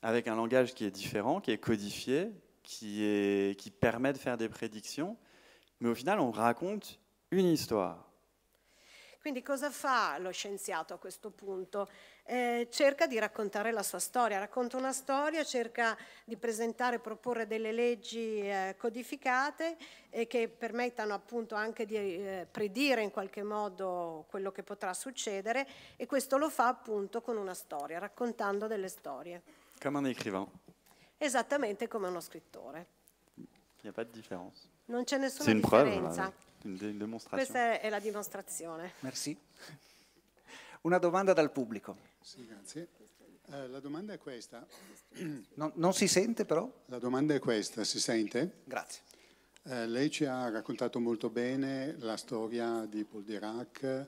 avec un langage qui est différent, qui est codifié, qui, est, qui permet de faire des prédictions, mais au final on raconte une histoire. Quindi cosa fa lo scienziato a questo punto? Eh, cerca di raccontare la sua storia, racconta una storia, cerca di presentare, e proporre delle leggi eh, codificate eh, che permettano appunto anche di eh, predire in qualche modo quello che potrà succedere e questo lo fa appunto con una storia, raccontando delle storie. Come un écrivain esattamente come uno scrittore. Il n'y a pas de différence. Non c'è nessuna C'est une differenza. Preuve, une, Questa è la dimostrazione. Merci. Una domanda dal pubblico. Sì, grazie. Eh, la domanda è questa. No, non si sente però? La domanda è questa, si sente? Grazie. Eh, lei ci ha raccontato molto bene la storia di Paul Dirac,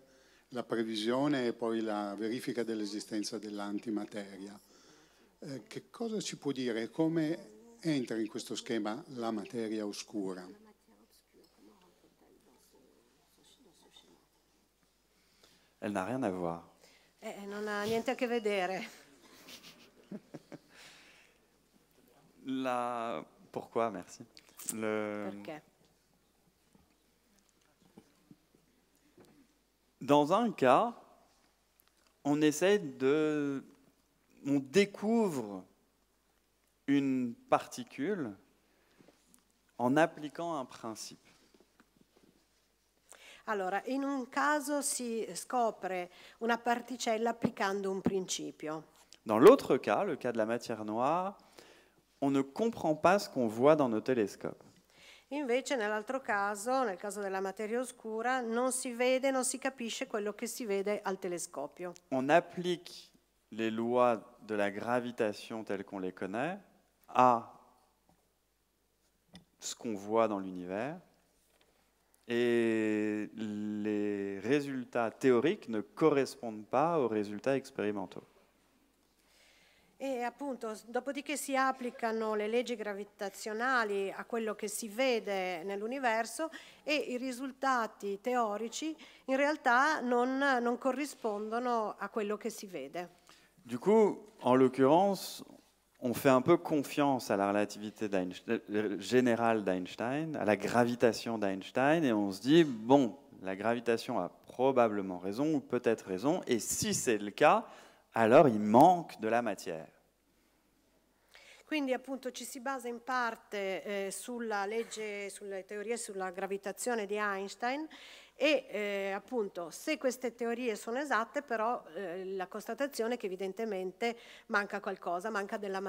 la previsione e poi la verifica dell'esistenza dell'antimateria. Eh, che cosa ci può dire? Come entra in questo schema la materia oscura? Elle n'a rien à voir. Eh, eh non ha niente a che vedere. la... Pourquoi Merci. Le... Perché? Dans un cas, on essaie de on découvre une particule en appliquant un principe. Alors, in un caso si scopre una particella applicando un principio. Dans l'autre cas, le cas de la matière noire, on ne comprend pas ce qu'on voit dans nos télescopes. Invece nell'altro caso, nel caso della materia oscura, non si vede, non si capisce quello che si vede al telescopio. On applique les lois de la gravitation telles qu'on les connaît à ce qu'on voit dans l'univers. Et les résultats théoriques ne corrispondent pas aux résultats expérimentaux. E appunto, dopodiché si applicano le leggi gravitazionali a quello che si vede nell'universo e i risultati teorici in realtà non, non corrispondono a quello che si vede. Du coup, en l'occurrence, on fait un peu confiance à la relativité euh, générale d'Einstein, à la gravitation d'Einstein, et on se dit, bon, la gravitation a probablement raison, ou peut-être raison, et si c'est le cas, alors il manque de la matière. Quindi appunto ci si basa in parte eh, sulla legge, sulle teorie sulla gravitazione di Einstein et eh, appunto, se queste teorie sono esatte, però eh, la constatazione è che evidentemente manca qualcosa, manca della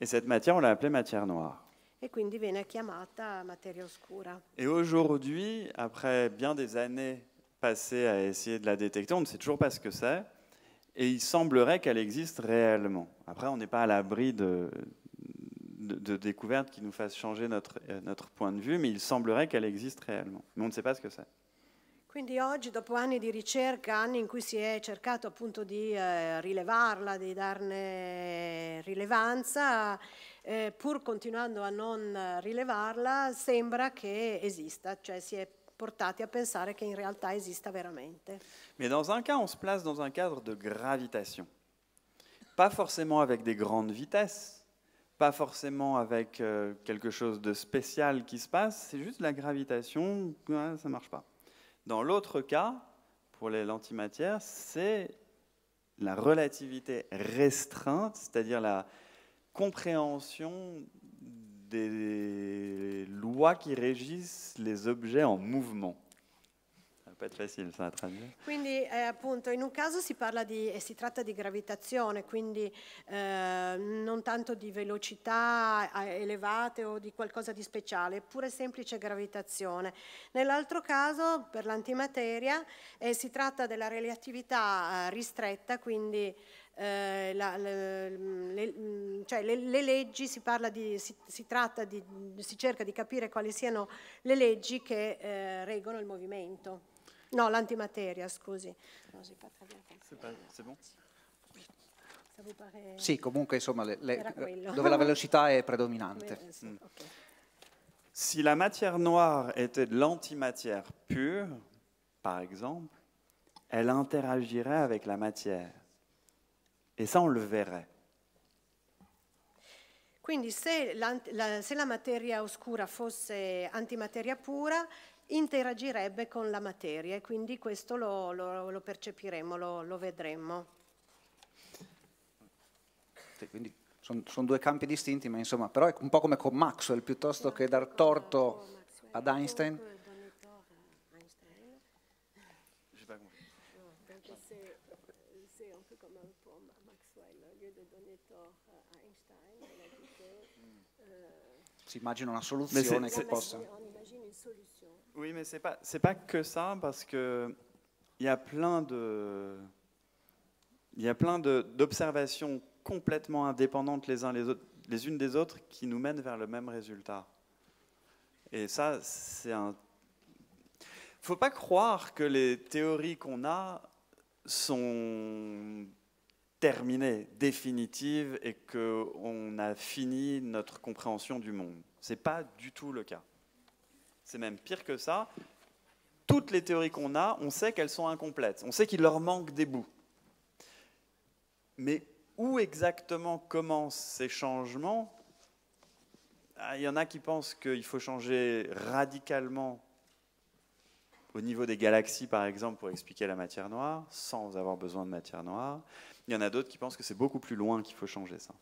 Et cette matière, on l'a appelée matière noire. Et quindi viene chiamata materia oscura. Et aujourd'hui, après bien des années passées à essayer de la détecter, on ne sait toujours pas ce que c'est. Et il semblerait qu'elle existe réellement. Après, on n'est pas à l'abri de, de, de découvertes qui nous fasse changer notre, euh, notre point de vue, mais il semblerait qu'elle existe réellement. Mais on ne sait pas ce que c'est. Quindi oggi, dopo anni di ricerca, anni in cui si è cercato appunto di eh, rilevarla, di darne rilevanza, eh, pur continuando a non rilevarla, sembra che esista, cioè si è portati a pensare che in realtà esista veramente. Ma in un caso, on se place dans un cadre de gravitation. Pas forcément avec des grandes vitesses, pas forcément avec euh, quelque chose de spécial qui se passe, c'est juste la gravitation, ça ne marche pas. Dans l'autre cas, pour les c'est la relativité restreinte, c'est-à-dire la compréhension des lois qui régissent les objets en mouvement. Eh? Quindi eh, appunto in un caso si parla di, e eh, si tratta di gravitazione, quindi eh, non tanto di velocità elevate o di qualcosa di speciale, pure semplice gravitazione. Nell'altro caso per l'antimateria eh, si tratta della relatività eh, ristretta, quindi la, le, le, cioè le, le, leggi, si, parla di, si, si, di, si, cerca di capire quali siano le leggi che eh, reggono il movimento. Non, l'antimateria, scusi. C'est bon? Pare... Sì, comunque insomma le, le, dove la *laughs* velocità est predominante. Eh, mm. Si la matière noire était l'antimatière pure, par exemple, elle interagirait avec la matière. Et ça, on le verrait. Quindi si la, la, se la materia oscura fosse antimateria pura, interagirebbe con la materia e quindi questo lo, lo, lo percepiremo, lo, lo vedremo. quindi sono son due campi distinti, ma insomma, però è un po' come con Maxwell, piuttosto che dar torto ad Einstein. Si immagina una soluzione che possa... Oui, mais c'est pas c'est pas que ça parce que il y a plein de il plein d'observations complètement indépendantes les uns les autres les unes des autres qui nous mènent vers le même résultat. Et ça c'est un faut pas croire que les théories qu'on a sont terminées, définitives et que on a fini notre compréhension du monde. C'est pas du tout le cas c'est même pire que ça, toutes les théories qu'on a, on sait qu'elles sont incomplètes, on sait qu'il leur manque des bouts. Mais où exactement commencent ces changements ah, Il y en a qui pensent qu'il faut changer radicalement au niveau des galaxies, par exemple, pour expliquer la matière noire, sans avoir besoin de matière noire. Il y en a d'autres qui pensent que c'est beaucoup plus loin qu'il faut changer ça.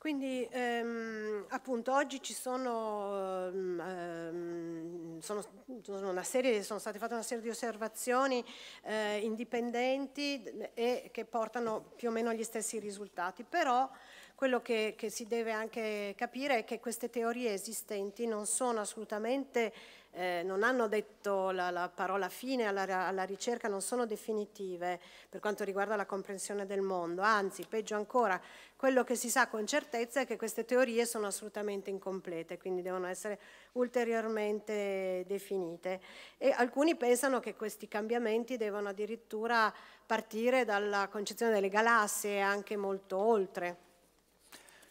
Quindi ehm, appunto oggi ci sono, ehm, sono, sono, serie, sono, state fatte una serie di osservazioni eh, indipendenti e che portano più o meno agli stessi risultati, però quello che, che si deve anche capire è che queste teorie esistenti non sono assolutamente eh, non hanno detto la, la parola fine alla, alla, ricerca, non sono definitive per quanto riguarda la comprensione del mondo, anzi peggio ancora, quello che si sa con certezza è che queste teorie sono assolutamente incomplete, quindi devono essere ulteriormente definite e alcuni pensano che questi cambiamenti devono addirittura partire dalla concezione delle galassie e anche molto oltre.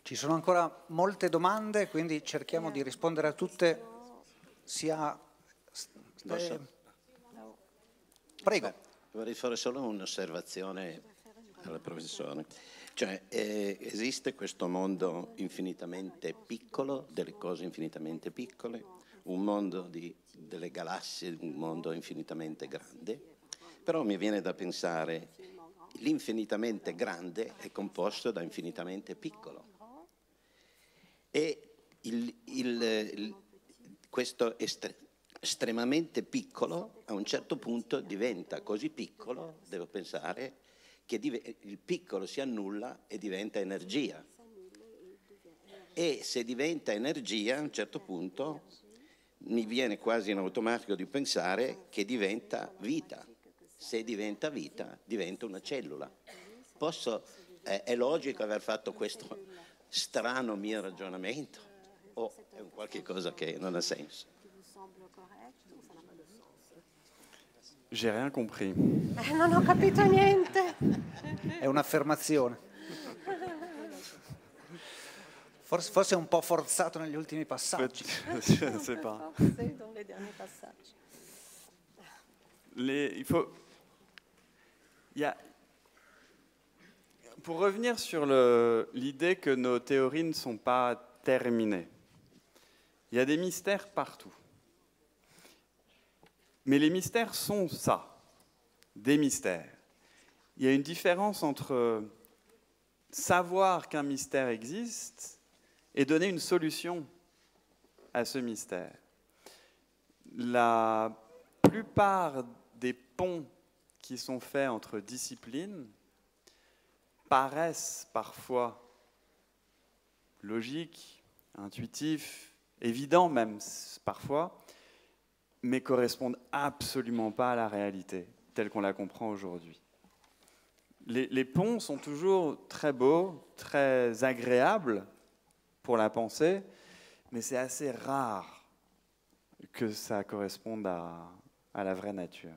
Ci sono ancora molte domande, quindi cerchiamo di rispondere a tutte sia... Posso? Eh, Prego. Vorrei fare solo un'osservazione alla professore. Cioè, eh, esiste questo mondo infinitamente piccolo, delle cose infinitamente piccole, un mondo di, delle galassie, un mondo infinitamente grande, però mi viene da pensare l'infinitamente grande è composto da infinitamente piccolo. E il, il, il questo estre- estremamente piccolo a un certo punto diventa così piccolo, devo pensare, che div- il piccolo si annulla e diventa energia. E se diventa energia a un certo punto mi viene quasi in automatico di pensare che diventa vita. Se diventa vita, diventa una cellula. Posso, eh, è logico aver fatto questo strano mio ragionamento? o è un qualche cosa che non ha senso. J'ai rien compris. Eh, non ho capito niente. è un'affermazione. Forse, forse, è un po' forzato negli ultimi passaggi. Forse nei ultimi passaggi. il faut. Il y a, pour revenir sur l'idée que nos théories ne sont pas terminées, Il y a des mystères partout. Mais les mystères sont ça, des mystères. Il y a une différence entre savoir qu'un mystère existe et donner une solution à ce mystère. La plupart des ponts qui sont faits entre disciplines paraissent parfois logiques, intuitifs, Évident même parfois, mais correspondent absolument pas à la réalité telle qu'on la comprend aujourd'hui. Les, ponts sont toujours très beaux, très agréables pour la pensée, mais c'est assez rare que ça corresponde à la vraie nature.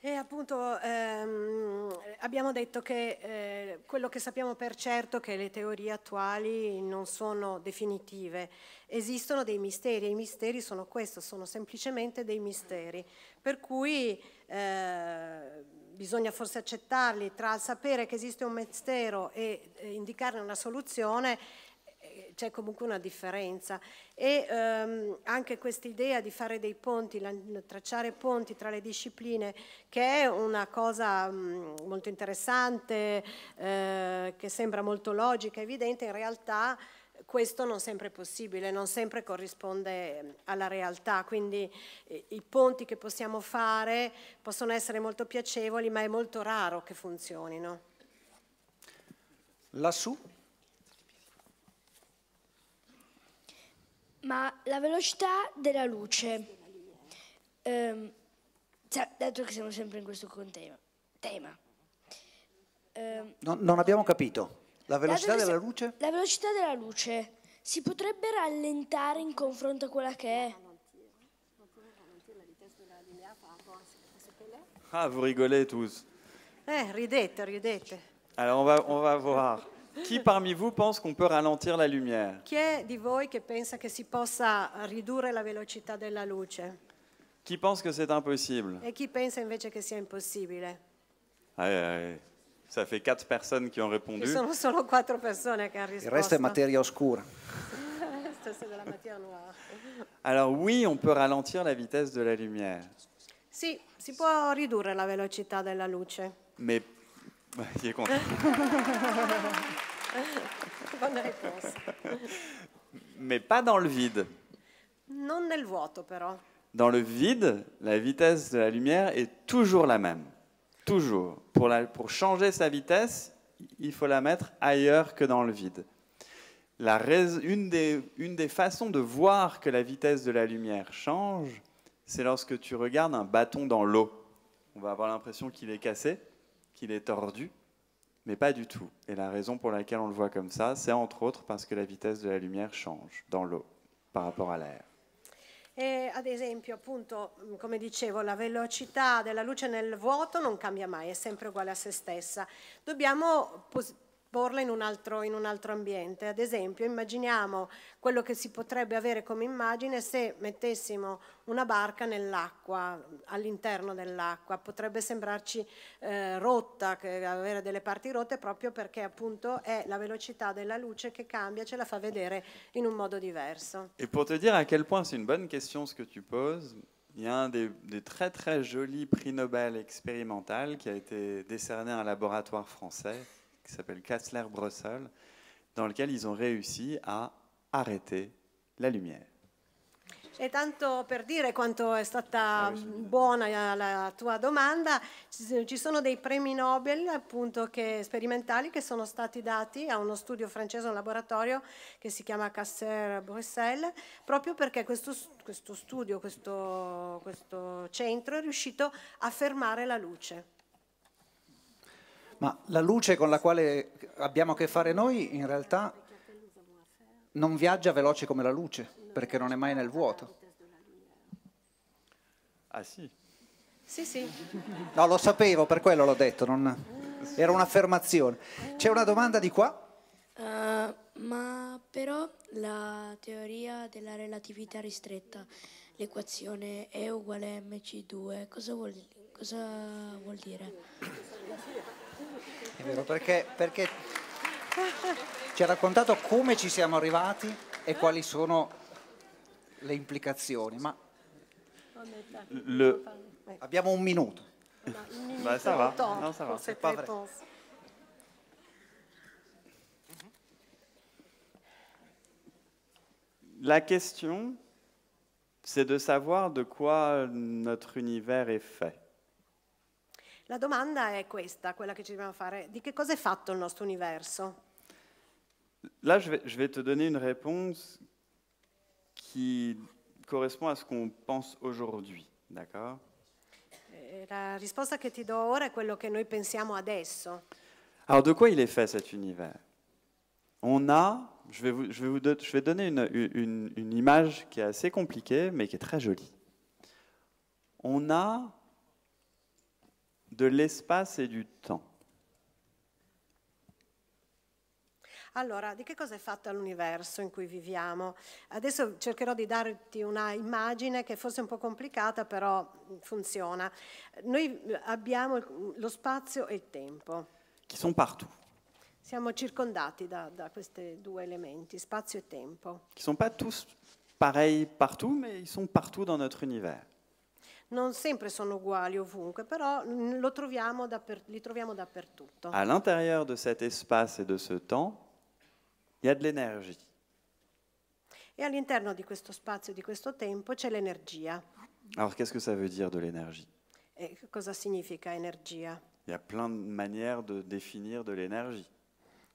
E appunto ehm, abbiamo detto che eh, quello che sappiamo per certo è che le teorie attuali non sono definitive, esistono dei misteri e i misteri sono questo, sono semplicemente dei misteri, per cui eh, bisogna forse accettarli tra il sapere che esiste un mistero e eh, indicarne una soluzione c'è comunque una differenza e ehm, anche questa idea di fare dei ponti, tracciare ponti tra le discipline che è una cosa mh, mm, molto interessante, eh, che sembra molto logica, evidente, in realtà questo non sempre è possibile, non sempre corrisponde mm, alla realtà, quindi i ponti che possiamo fare possono essere molto piacevoli, ma è molto raro che funzionino. Lassù Ma la velocità della luce, ehm, dato che siamo sempre in questo contema, tema. Ehm, no, non abbiamo capito. La velocità della si, luce? La velocità della luce si potrebbe rallentare in confronto a quella che è. Ah, vous rigolez tous. Eh, ridete, ridete. Allora, on va, on va voir. Qui parmi vous pense qu'on peut ralentir la lumière? Qui est di voi che pensa che si possa ridurre la velocità della luce? Qui pense que c'est impossible? E chi pensa invece che sia impossibile? Ah, Ça fait quatre personnes qui ont Ci répondu. sono solo quattro persone che hanno Il resto è materia oscura. è della noire. Alors oui, on peut ralentir la vitesse de la lumière, Sì, si può ridurre la velocità della luce, mais *laughs* il est content. *laughs* Bonne réponse. Mais pas dans le vide. Non Dans le vide, la vitesse de la lumière est toujours la même. Toujours. Pour, la, pour changer sa vitesse, il faut la mettre ailleurs que dans le vide. La une, des, une des façons de voir que la vitesse de la lumière change, c'est lorsque tu regardes un bâton dans l'eau. On va avoir l'impression qu'il est cassé, qu'il est tordu mais pas du tout. Et la raison pour laquelle on le voit comme ça, c'est entre autres parce que la vitesse de la lumière change dans l'eau par rapport à l'air. Et, ad esempio, appunto, come dicevo, la velocità della luce nel vuoto non cambia mai, è sempre uguale a se stessa. Dobbiamo porla in un, altro, in un altro ambiente. Ad esempio, immaginiamo quello che si potrebbe avere come immagine se mettessimo una barca nell'acqua, all'interno dell'acqua. Potrebbe sembrarci eh, rotta, che, avere delle parti rotte proprio perché appunto è la velocità della luce che cambia, ce la fa vedere in un modo diverso. E per te dire a quel punto è una buona question ce que tu poses, il y a un des, des, très très jolis prix Nobel expérimental qui a été décerné à un laboratoire français qui s'appelle Kassler-Brussel, dans lequel ils ont réussi à arrêter la lumière. E tanto per dire quanto è stata ah, buona la tua domanda, ci sono dei premi Nobel appunto che, sperimentali che sono stati dati a uno studio francese, un laboratorio che si chiama Casser Bruxelles, proprio perché questo, questo studio, questo, questo centro è riuscito a fermare la luce. Ma la luce con la quale abbiamo a che fare noi in realtà non viaggia veloce come la luce, perché non è mai nel vuoto. Ah sì? Sì, sì. No, lo sapevo, per quello l'ho detto, non... era un'affermazione. C'è una domanda di qua? Uh, ma però la teoria della relatività ristretta, l'equazione E uguale a mc2, cosa vuol, cosa vuol dire? vero? Perché, perché ci ha raccontato come ci siamo arrivati e quali sono le implicazioni. Ma le... abbiamo un minuto. Bah, ça va. Non, ça va. C'est La question, c'est de savoir de quoi notre univers est fait. La domanda è questa, quella che ci dobbiamo fare. Di che cosa è fatto il nostro universo? Là, je vais, je vais te donner une réponse qui correspond à ce qu'on pense aujourd'hui, d'accord eh, La risposta che ti do ora è quello che noi pensiamo adesso. Alors, de quoi il est fait cet univers On a, je vais, je vais, vous je vais donner une, une image qui est assez compliquée, mais qui est très jolie. On a de l'espace et du temps. Allora, di che cosa è fatto l'universo in cui viviamo? Adesso cercherò di darti una immagine che forse è un po' complicata, però funziona. Noi abbiamo lo spazio e il tempo. Qui sono partout. Siamo circondati da, da questi due elementi, spazio e tempo. Qui sono sont pas tous pareils partout, mais ils sont partout dans notre univers non sempre sono uguali ovunque, però troviamo li troviamo dappertutto. À l'intérieur de cet espace et de ce temps, il y a de l'énergie. E all'interno di questo spazio, di questo tempo, c'è l'energia. Alors qu'est-ce que ça veut dire de l'énergie E cosa significa energia? Il y a plein de manières de définir de l'énergie.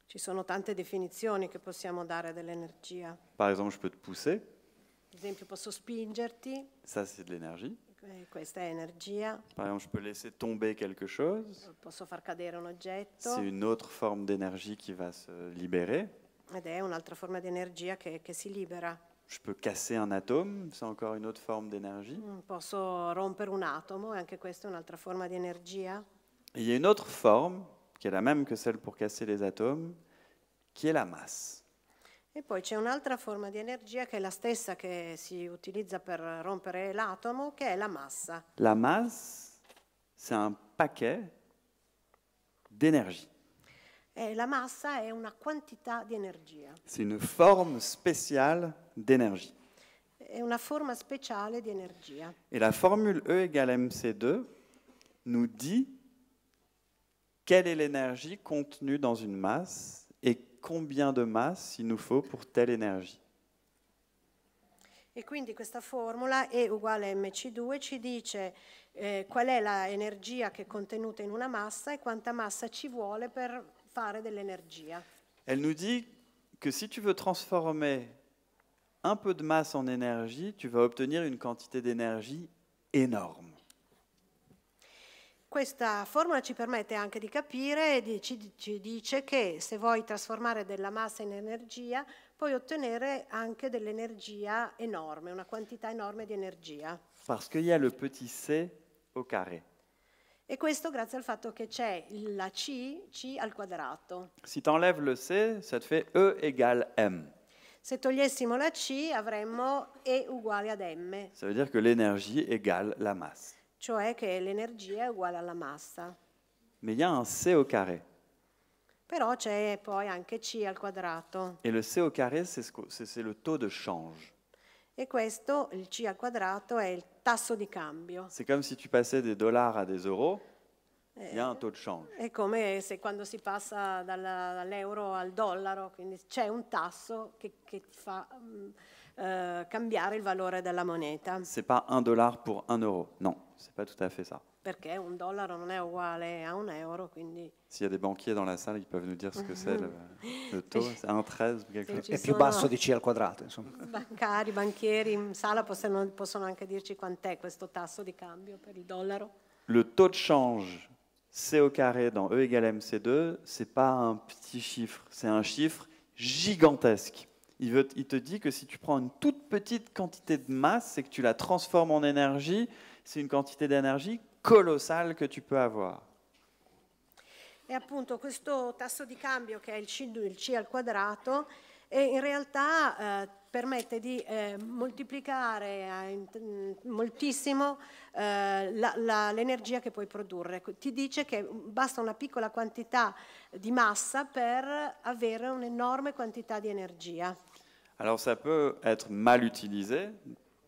Ci sono tante definizioni che possiamo dare dell'energia. Par exemple, je peux te pousser. Ad esempio, posso spingerti. Ça, c'est de l'énergie. Eh, Par exemple, je peux laisser tomber quelque chose. Eh, un C'est une autre forme d'énergie qui va se libérer. Ed è un'altra forma di energia Je peux casser un atome, c'est encore une autre forme d'énergie. Mm, posso rompere un atomo, e anche questa è un'altra forma il y a une autre forme, qui est la même que celle pour casser les atomes, qui est la masse. E poi c'è un'altra forma di energia che è la stessa che si utilizza per rompere l'atomo, che è la massa. La massa, c'è un paquet d'énergie. E la massa è una quantità di energia. C'est une forme spéciale d'énergie. È una forma speciale di energia. Et la formule E égale mc2 nous dit quelle est l'énergie contenue dans une masse et combien de masse il nous faut pour telle énergie. et quindi questa formula E uguale mc2 ci dice eh, qual è l'énergie qui est contenue in una massa e quanta massa ci vuole per fare dell'energia. Elle nous dit que si tu veux transformer un peu de masse en énergie, tu vas obtenir une quantité d'énergie énorme. Questa formula ci permette anche di capire, ci, dice che se vuoi trasformare della massa in energia, puoi ottenere anche dell'energia enorme, una quantità enorme di energia. Parce qu'il y a le petit c au carré. E questo grazie al fatto che c'è la C, C al quadrato. Si t'enlèves le C, ça te fait E égale M. Se togliessimo la C avremmo E uguale ad M. Ça veut dire que l'énergie égale la masse cioè che l'energia è uguale alla massa. Mais il y a un C au carré. Però c'è poi anche C al quadrato. E le C au carré, c'est le taux de change. E questo, il C al quadrato, è il tasso di cambio. C'est comme si tu passais des dollars à des euros. Eh, Vediamo, tutto change. È come se quando si passa dall'euro al dollaro, quindi c'è un tasso che, che ti fa uh, cambiare il valore della moneta. C'est pas un dollar pour un euro, non, c'est pas tout à fait ça. Perché un dollaro non è uguale a un euro, quindi... S'il y a dei banchieri dans la salle, ils peuvent nous dire ce que c'est le, le *laughs* taux, c'est un 13 quelque chose. È più basso di C al quadrato, insomma. Bancari, banchieri in sala possono, possono anche dirci quant'è questo tasso di cambio per il dollaro. Le taux de change C au carré dans E égale MC2, n'est pas un petit chiffre, c'est un chiffre gigantesque. Il, te dit que si tu prends une toute petite quantité de masse et que tu la transformes en énergie, c'est une quantité d'énergie colossale que tu peux avoir. Et appunto questo tasso di cambio che è il C, il C al quadrato e in realtà eh, permette di eh, moltiplicare eh, mm, moltissimo eh, l'energia che puoi produrre. Ti dice che mm, basta una piccola quantità di massa per avere un'enorme quantità di energia. Allora, ça peut être mal utilisé,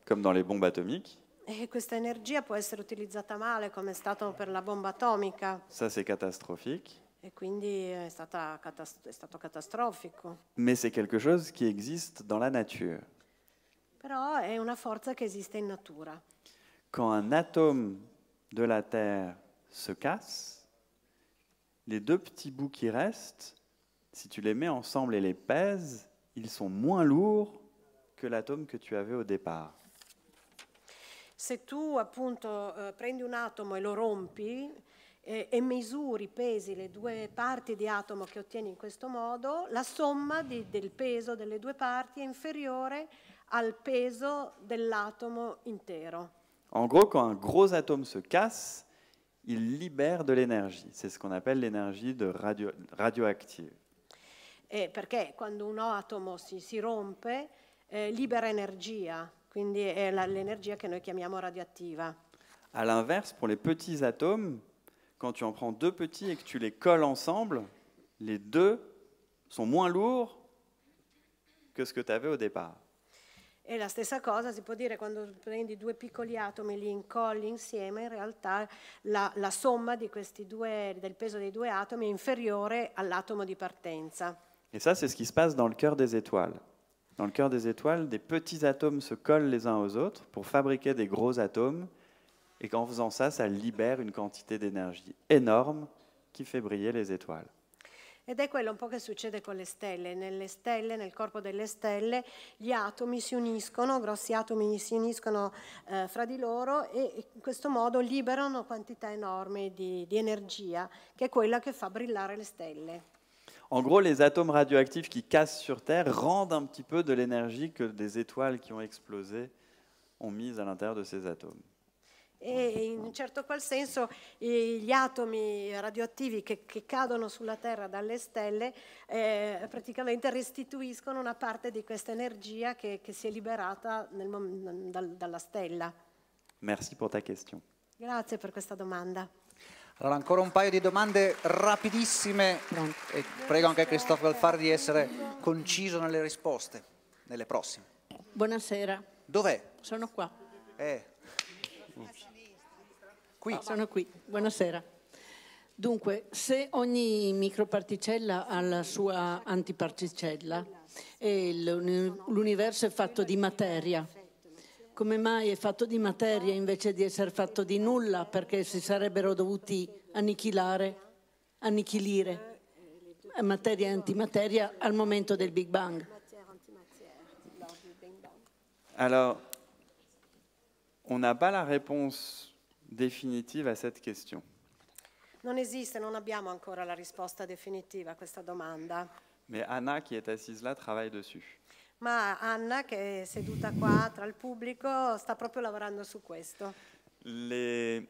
come dans les bombes atomiques. E questa energia può essere utilizzata male, come è stato per la bomba atomica. Ça c'est catastrophique. Et quindi eh, è, stata, Mais c'est quelque chose qui existe dans la nature. Però è una forza che esiste in Quand un atome de la Terre se casse, les deux petits bouts qui restent, si tu les mets ensemble et les pèses, ils sont moins lourds que l'atome que tu avais au départ. Si tu appunto eh, prendi un atomo e lo rompi, eh, e misuri, pesi, le due parti di atomo che ottieni in questo modo, la somma di, del peso delle due parti è inferiore al peso dell'atomo intero. En gros, quand un gros atome se casse, il libère de l'énergie. C'est ce qu'on appelle l'énergie de radio, radioactive. Eh, perché quando un atomo si, si rompe, eh, libera energia, quindi è l'energia che noi chiamiamo radioattiva. A l'inverse, pour les petits atomes, quand tu en prends deux petits et que tu les colles ensemble, les deux sont moins lourds que ce que tu avais au départ. Et la stessa cosa si può dire quando prendi due piccoli atomi, li incolli insieme, in realtà la, la somma due, del peso dei due atomi è inferiore all'atomo di partenza. Et ça, c'est ce qui se passe dans le cœur des étoiles. Dans le cœur des étoiles, des petits atomes se collent les uns aux autres pour fabriquer des gros atomes et qu'en faisant ça, ça libère une quantité d'énergie énorme qui fait briller les étoiles. Ed è quello un po' che succede con le stelle. Nelle stelle, nel corpo delle stelle, gli atomi si uniscono, grossi atomi si uniscono eh, fra di loro e, e in questo modo liberano quantità enormi di, di energia, che è quella che fa brillare le stelle. En gros, les atomes radioactifs qui cassent sur Terre rendent un petit peu de l'énergie que des étoiles qui ont explosé ont mise à l'intérieur de ces atomes. e in un certo qual senso gli atomi radioattivi che, che cadono sulla Terra dalle stelle eh, praticamente restituiscono una parte di questa energia che, che si è liberata nel, dal, dalla stella. Merci pour ta question. Grazie per questa domanda. Allora, ancora un paio di domande rapidissime e prego anche a Cristoforo Alfaro di essere conciso nelle risposte, nelle prossime. Buonasera. Dov'è? Sono qua. Eh, Qui. Ah, sono qui, buonasera. Dunque, se ogni microparticella ha la sua antiparticella e l'universo è fatto di materia, come mai è fatto di materia invece di essere fatto di nulla? Perché si sarebbero dovuti annichilare, annichilire materia e antimateria al momento del Big Bang. Allora, on n'a pas la réponse définitive a cette question. Non esiste, non abbiamo ancora la risposta definitiva a questa domanda. Mais Anna, qui est assise là, travaille dessus. Ma Anna, che è seduta qua tra il pubblico, sta proprio lavorando su questo. Les...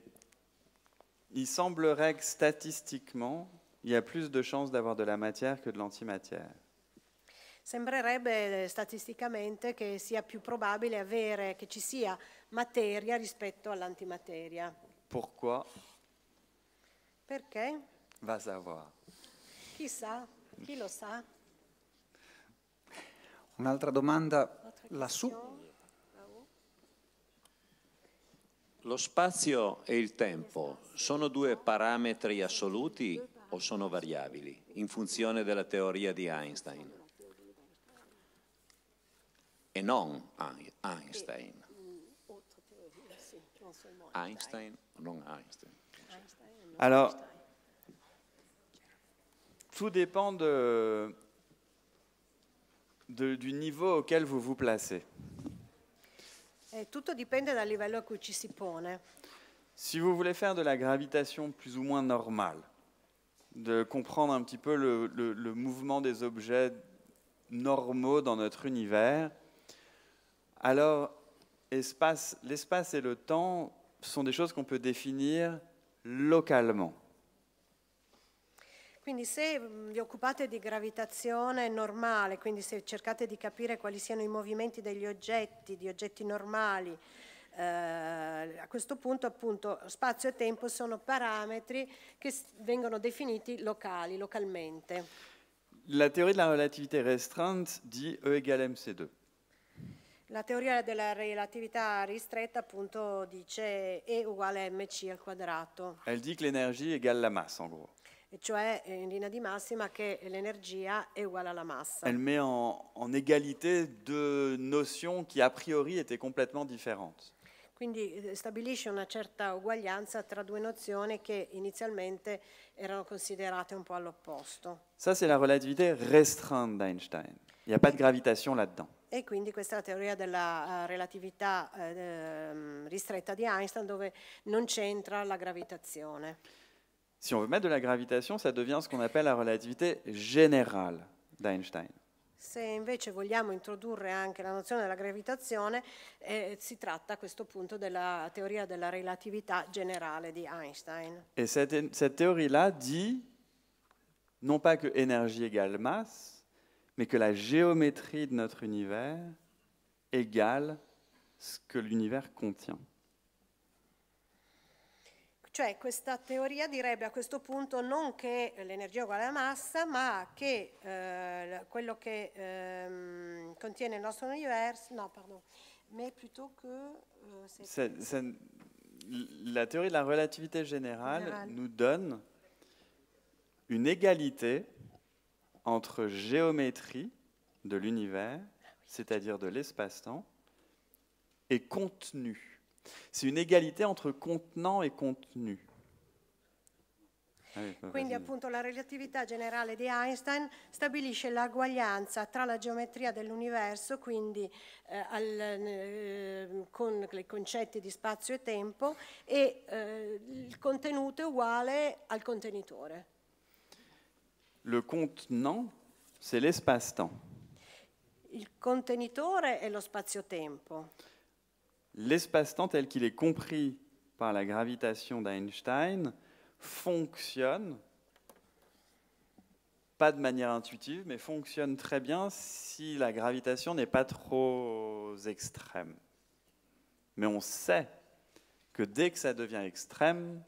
Il semblerait que statistiquement, il y a plus de chances d'avoir de la matière que de l'antimatière. Sembrerebbe eh, statisticamente che sia più probabile avere, che ci sia materia rispetto all'antimateria. Pourquoi Perché? Va a savoir. Chissà, chi lo sa. Un'altra domanda lassù. Lo spazio e il tempo sono due parametri assoluti o sono variabili in funzione della teoria di Einstein? E non Einstein. Einstein. Non, Einstein. Alors, tout dépend de, du niveau auquel vous vous placez. Eh, tout dépend du niveau auquel vous cui ci si vous voulez faire de la gravitation plus ou moins normale, de comprendre un petit peu le, le, le mouvement des objets normaux dans notre univers, alors l'espace et le temps ce sont des choses qu'on peut définire localement. Quindi se vi occupate di gravitazione normale, quindi se cercate di capire quali siano i movimenti degli oggetti, di oggetti normali, eh, a questo punto appunto spazio e tempo sono parametri che vengono definiti locali, localmente. La teoria della relatività restante restreinte E égale mc2. La teoria della relatività ristretta appunto dice E uguale a mc al quadrato. Elle dit que l'énergie égale la masse en gros. E cioè eh, in linea di massima che l'energia è uguale alla massa. Elle met en, en égalité deux notions qui a priori étaient complètement différentes. Quindi eh, stabilisce una certa uguaglianza tra due nozioni che inizialmente erano considerate un po' all'opposto. Ça c'est la relatività restreinte d'Einstein. Il n'y a pas de gravitation là-dedans e quindi questa è la teoria della eh, relatività eh, ehm, ristretta di Einstein dove non c'entra la gravitazione. Si on veut mettre de la gravitation, ça devient ce qu'on appelle la relativité générale d'Einstein. Se invece vogliamo introdurre anche la nozione della gravitazione, eh, si tratta a questo punto della teoria della relatività generale di Einstein. E questa teoria là dit non pas que énergie égale masse, mais que la géométrie de notre univers égale ce que l'univers contient. Cioè questa teoria direbbe a questo punto non che l'energia è uguale alla massa, ma che eh, quello che eh, contiene il nostro universo, no, pardon, mais plutôt que... Euh, la théorie de la relativité générale nous donne une égalité entre géométrie de l'univers, c'est-à-dire de l'espace-temps, et contenu. C'est une égalité entre contenant e contenu. Ah quindi appunto la relatività generale di Einstein stabilisce l'uguaglianza tra la geometria dell'universo, quindi eh, al, eh, con i concetti di spazio e tempo, e eh, il contenuto è uguale al contenitore. Le contenant, c'est l'espace-temps. Il contenitore lo spazio L'espace-temps tel qu'il est compris par la gravitation d'Einstein fonctionne, pas de manière intuitive, mais fonctionne très bien si la gravitation n'est pas trop extrême. Mais on sait que dès que ça devient extrême,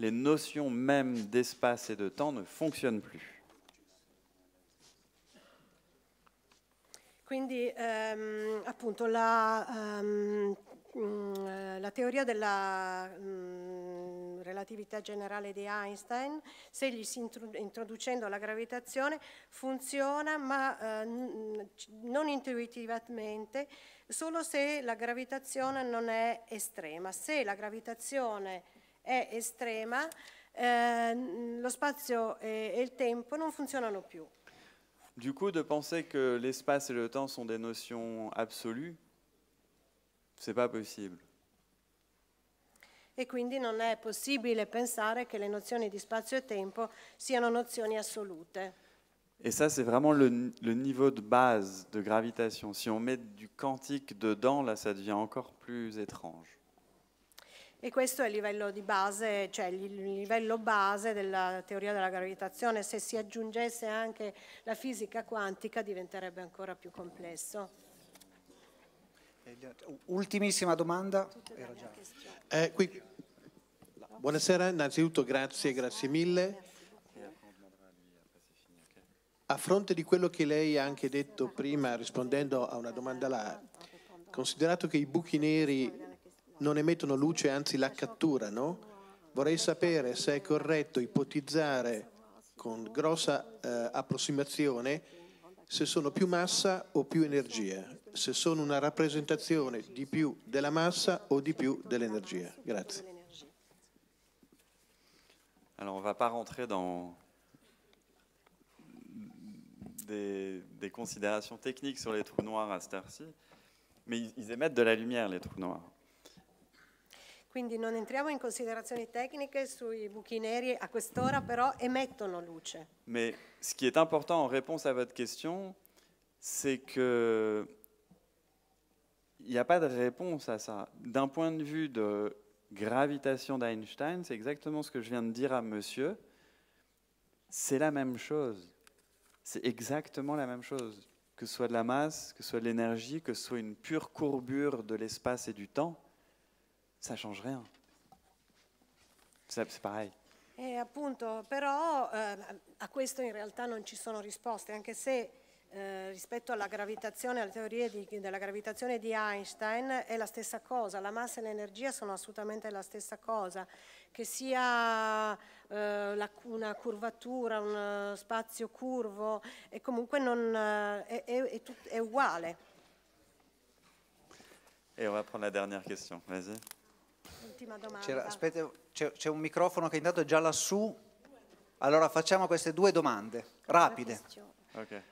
les notions même d'espace et de temps ne fonctionnent plus. Quindi ehm, appunto la, um, la teoria della um, relatività generale di Einstein, segli introducendo la gravitazione, funziona ma eh, non intuitivamente solo se la gravitazione non è estrema. Se la gravitazione è estrema, eh, lo spazio e, e il tempo non funzionano più. Du coup, de penser que l'espace et le temps sont des notions absolues, c'est pas possible. E quindi non è possibile pensare che le nozioni di spazio e tempo siano nozioni assolute. Et ça, c'est vraiment le, le, niveau de base de gravitation. Si on met du quantique dedans, là, ça devient encore plus étrange. e questo è il livello di base, cioè il livello base della teoria della gravitazione, se si aggiungesse anche la fisica quantica diventerebbe ancora più complesso. Ultimissima domanda. Eh, qui, buonasera, innanzitutto grazie, grazie mille. A fronte di quello che lei ha anche detto prima rispondendo a una domanda là, considerato che i buchi neri non emettono luce, anzi la catturano. Vorrei sapere se è corretto ipotizzare con grossa eh, approssimazione se sono più massa o più energia, se sono una rappresentazione di più della massa o di più dell'energia. Grazie. Allora, on ne va pas rentrer dans des, des, considérations techniques sur les trous noirs à cette heure-ci, mais ils, ils émettent de la lumière, les trous noirs. Mais ce qui est important en réponse à votre question, c'est qu'il n'y a pas de réponse à ça. D'un point de vue de gravitation d'Einstein, c'est exactement ce que je viens de dire à monsieur. C'est la même chose. C'est exactement la même chose. Que ce soit de la masse, que ce soit de l'énergie, que ce soit une pure courbure de l'espace et du temps ça change rien. C'est pareil. E appunto, però eh, a questo in realtà non ci sono risposte, anche se eh, rispetto alla gravitazione, alle teorie di, della gravitazione di Einstein è la stessa cosa, la massa e l'energia sono assolutamente la stessa cosa, che sia eh, la, una curvatura, un spazio curvo, è comunque non, eh, è, è, è, è uguale. E on va prendre la dernière question, vas-y l'ultima domanda. aspetta, c'è, un microfono che intanto è già lassù. Allora facciamo queste due domande, rapide. Okay.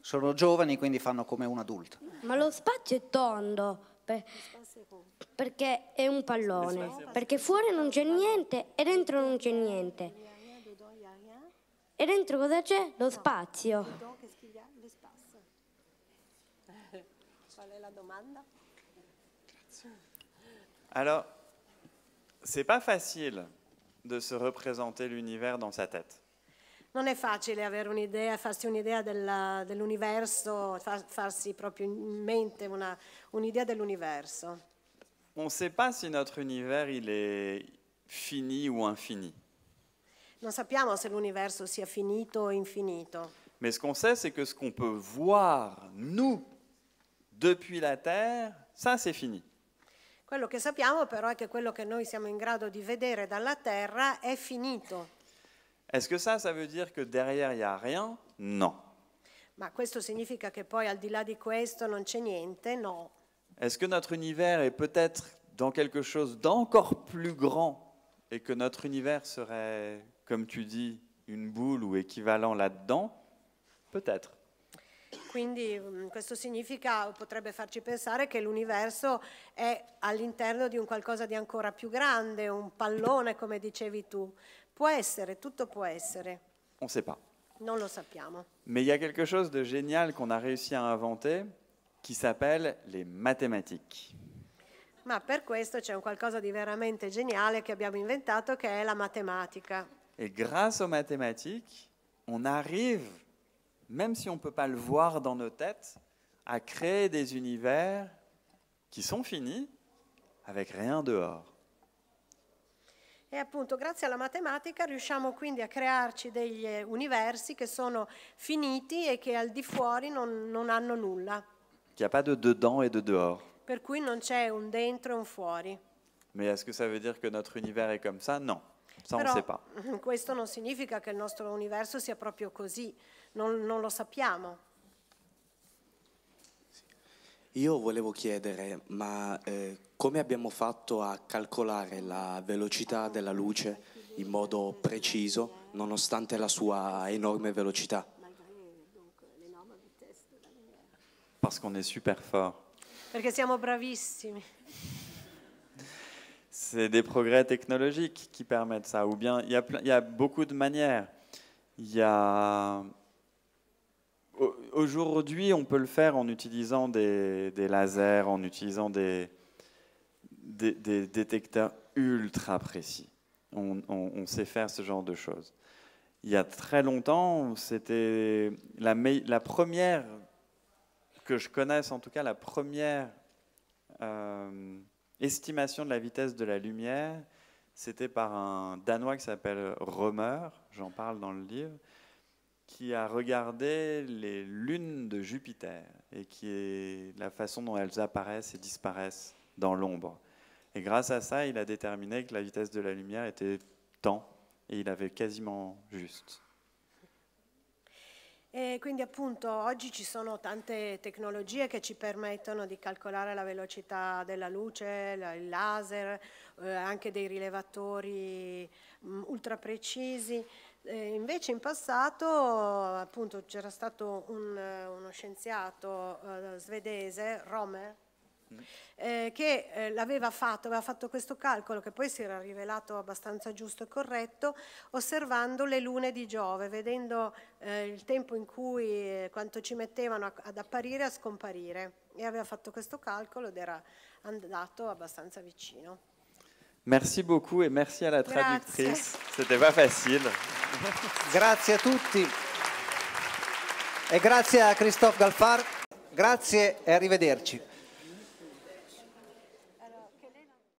Sono giovani, quindi fanno come un adulto. Ma lo spazio è tondo, per, perché è un pallone. Perché fuori non c'è niente e dentro non c'è niente. E dentro cosa c'è? Lo spazio. *laughs* Qual è la domanda? Allora... C'est pas facile de se représenter l'univers dans sa tête. On ne sait pas si notre univers il est fini ou infini. Non sappiamo se finito infinito. Mais ce qu'on sait, c'est que ce qu'on peut voir, nous, depuis la Terre, ça c'est fini. Quello che sappiamo però è che quello che noi siamo in grado di vedere dalla Terra è finito. Est-ce que ça, ça veut dire que derrière il n'y a rien Non. Ma questo significa che poi al di là di questo non c'è niente No. Est-ce que notre univers est peut-être dans quelque chose d'encore plus grand et que notre univers serait, comme tu dis, une boule ou équivalent là-dedans Peut-être. Quindi mm, questo significa, potrebbe farci pensare che l'universo è all'interno di un qualcosa di ancora più grande, un pallone come dicevi tu. Può essere, tutto può essere. On sait pas. Non lo sappiamo. Ma il y a quelque chose de génial qu'on a réussi à inventer qui s'appelle les mathématiques. Ma per questo c'è un qualcosa di veramente geniale che abbiamo inventato che è la matematica. E grazie aux mathématiques, on arrive même si on ne peut pas le voir dans nos têtes, à créer des univers qui sont finis avec rien dehors. E appunto, grazie alla matematica riusciamo quindi a crearci degli eh, universi che sono finiti e che al di fuori non, non hanno nulla. Qu'il n'y a pas de dedans et de dehors. Per cui non c'è un dentro e un fuori. Mais est-ce que ça veut dire que notre univers est comme ça Non, ça on ne sait pas. *laughs* Questo non significa che il nostro universo sia proprio così. non, non lo sappiamo. Io volevo chiedere, ma eh, come abbiamo fatto a calcolare la velocità della luce in modo preciso, nonostante la sua enorme velocità Parce qu'on est super fort. Perché siamo bravissimi. C'est des progrès technologiques qui permettent ça. Ou bien, il y y a beaucoup de manières. Il y a Aujourd'hui, on peut le faire en utilisant des, lasers, en utilisant des, détecteurs ultra précis. On, sait faire ce genre de choses. Il y a très longtemps, c'était la, première, que je connaisse en tout cas, la première euh, estimation de la vitesse de la lumière, c'était par un Danois qui s'appelle Römer, j'en parle dans le livre, qui a regardé les lunes de Jupiter et qui est la façon dont elles apparaissent et disparaissent dans l'ombre. Et grâce à ça, il a déterminé que la vitesse de la lumière était tant et il avait quasiment juste. E quindi appunto oggi ci sono tante technologies qui ci permettono de calcolare la de la luce, il laser, eh, anche dei rilevatori mm, ultra precisi. Eh, invece in passato c'era stato un, uno scienziato eh, svedese, Romer, mm. eh, che eh, l'aveva fatto, aveva fatto questo calcolo che poi si era rivelato abbastanza giusto e corretto, osservando le lune di Giove, vedendo eh, il tempo in cui eh, quanto ci mettevano a, ad apparire e a scomparire. E aveva fatto questo calcolo ed era andato abbastanza vicino. Merci beaucoup et merci à la traductrice. C'était pas facile. *laughs* Grazie a tutti. Et grazie a Christophe Galfar. Grazie e arrivederci.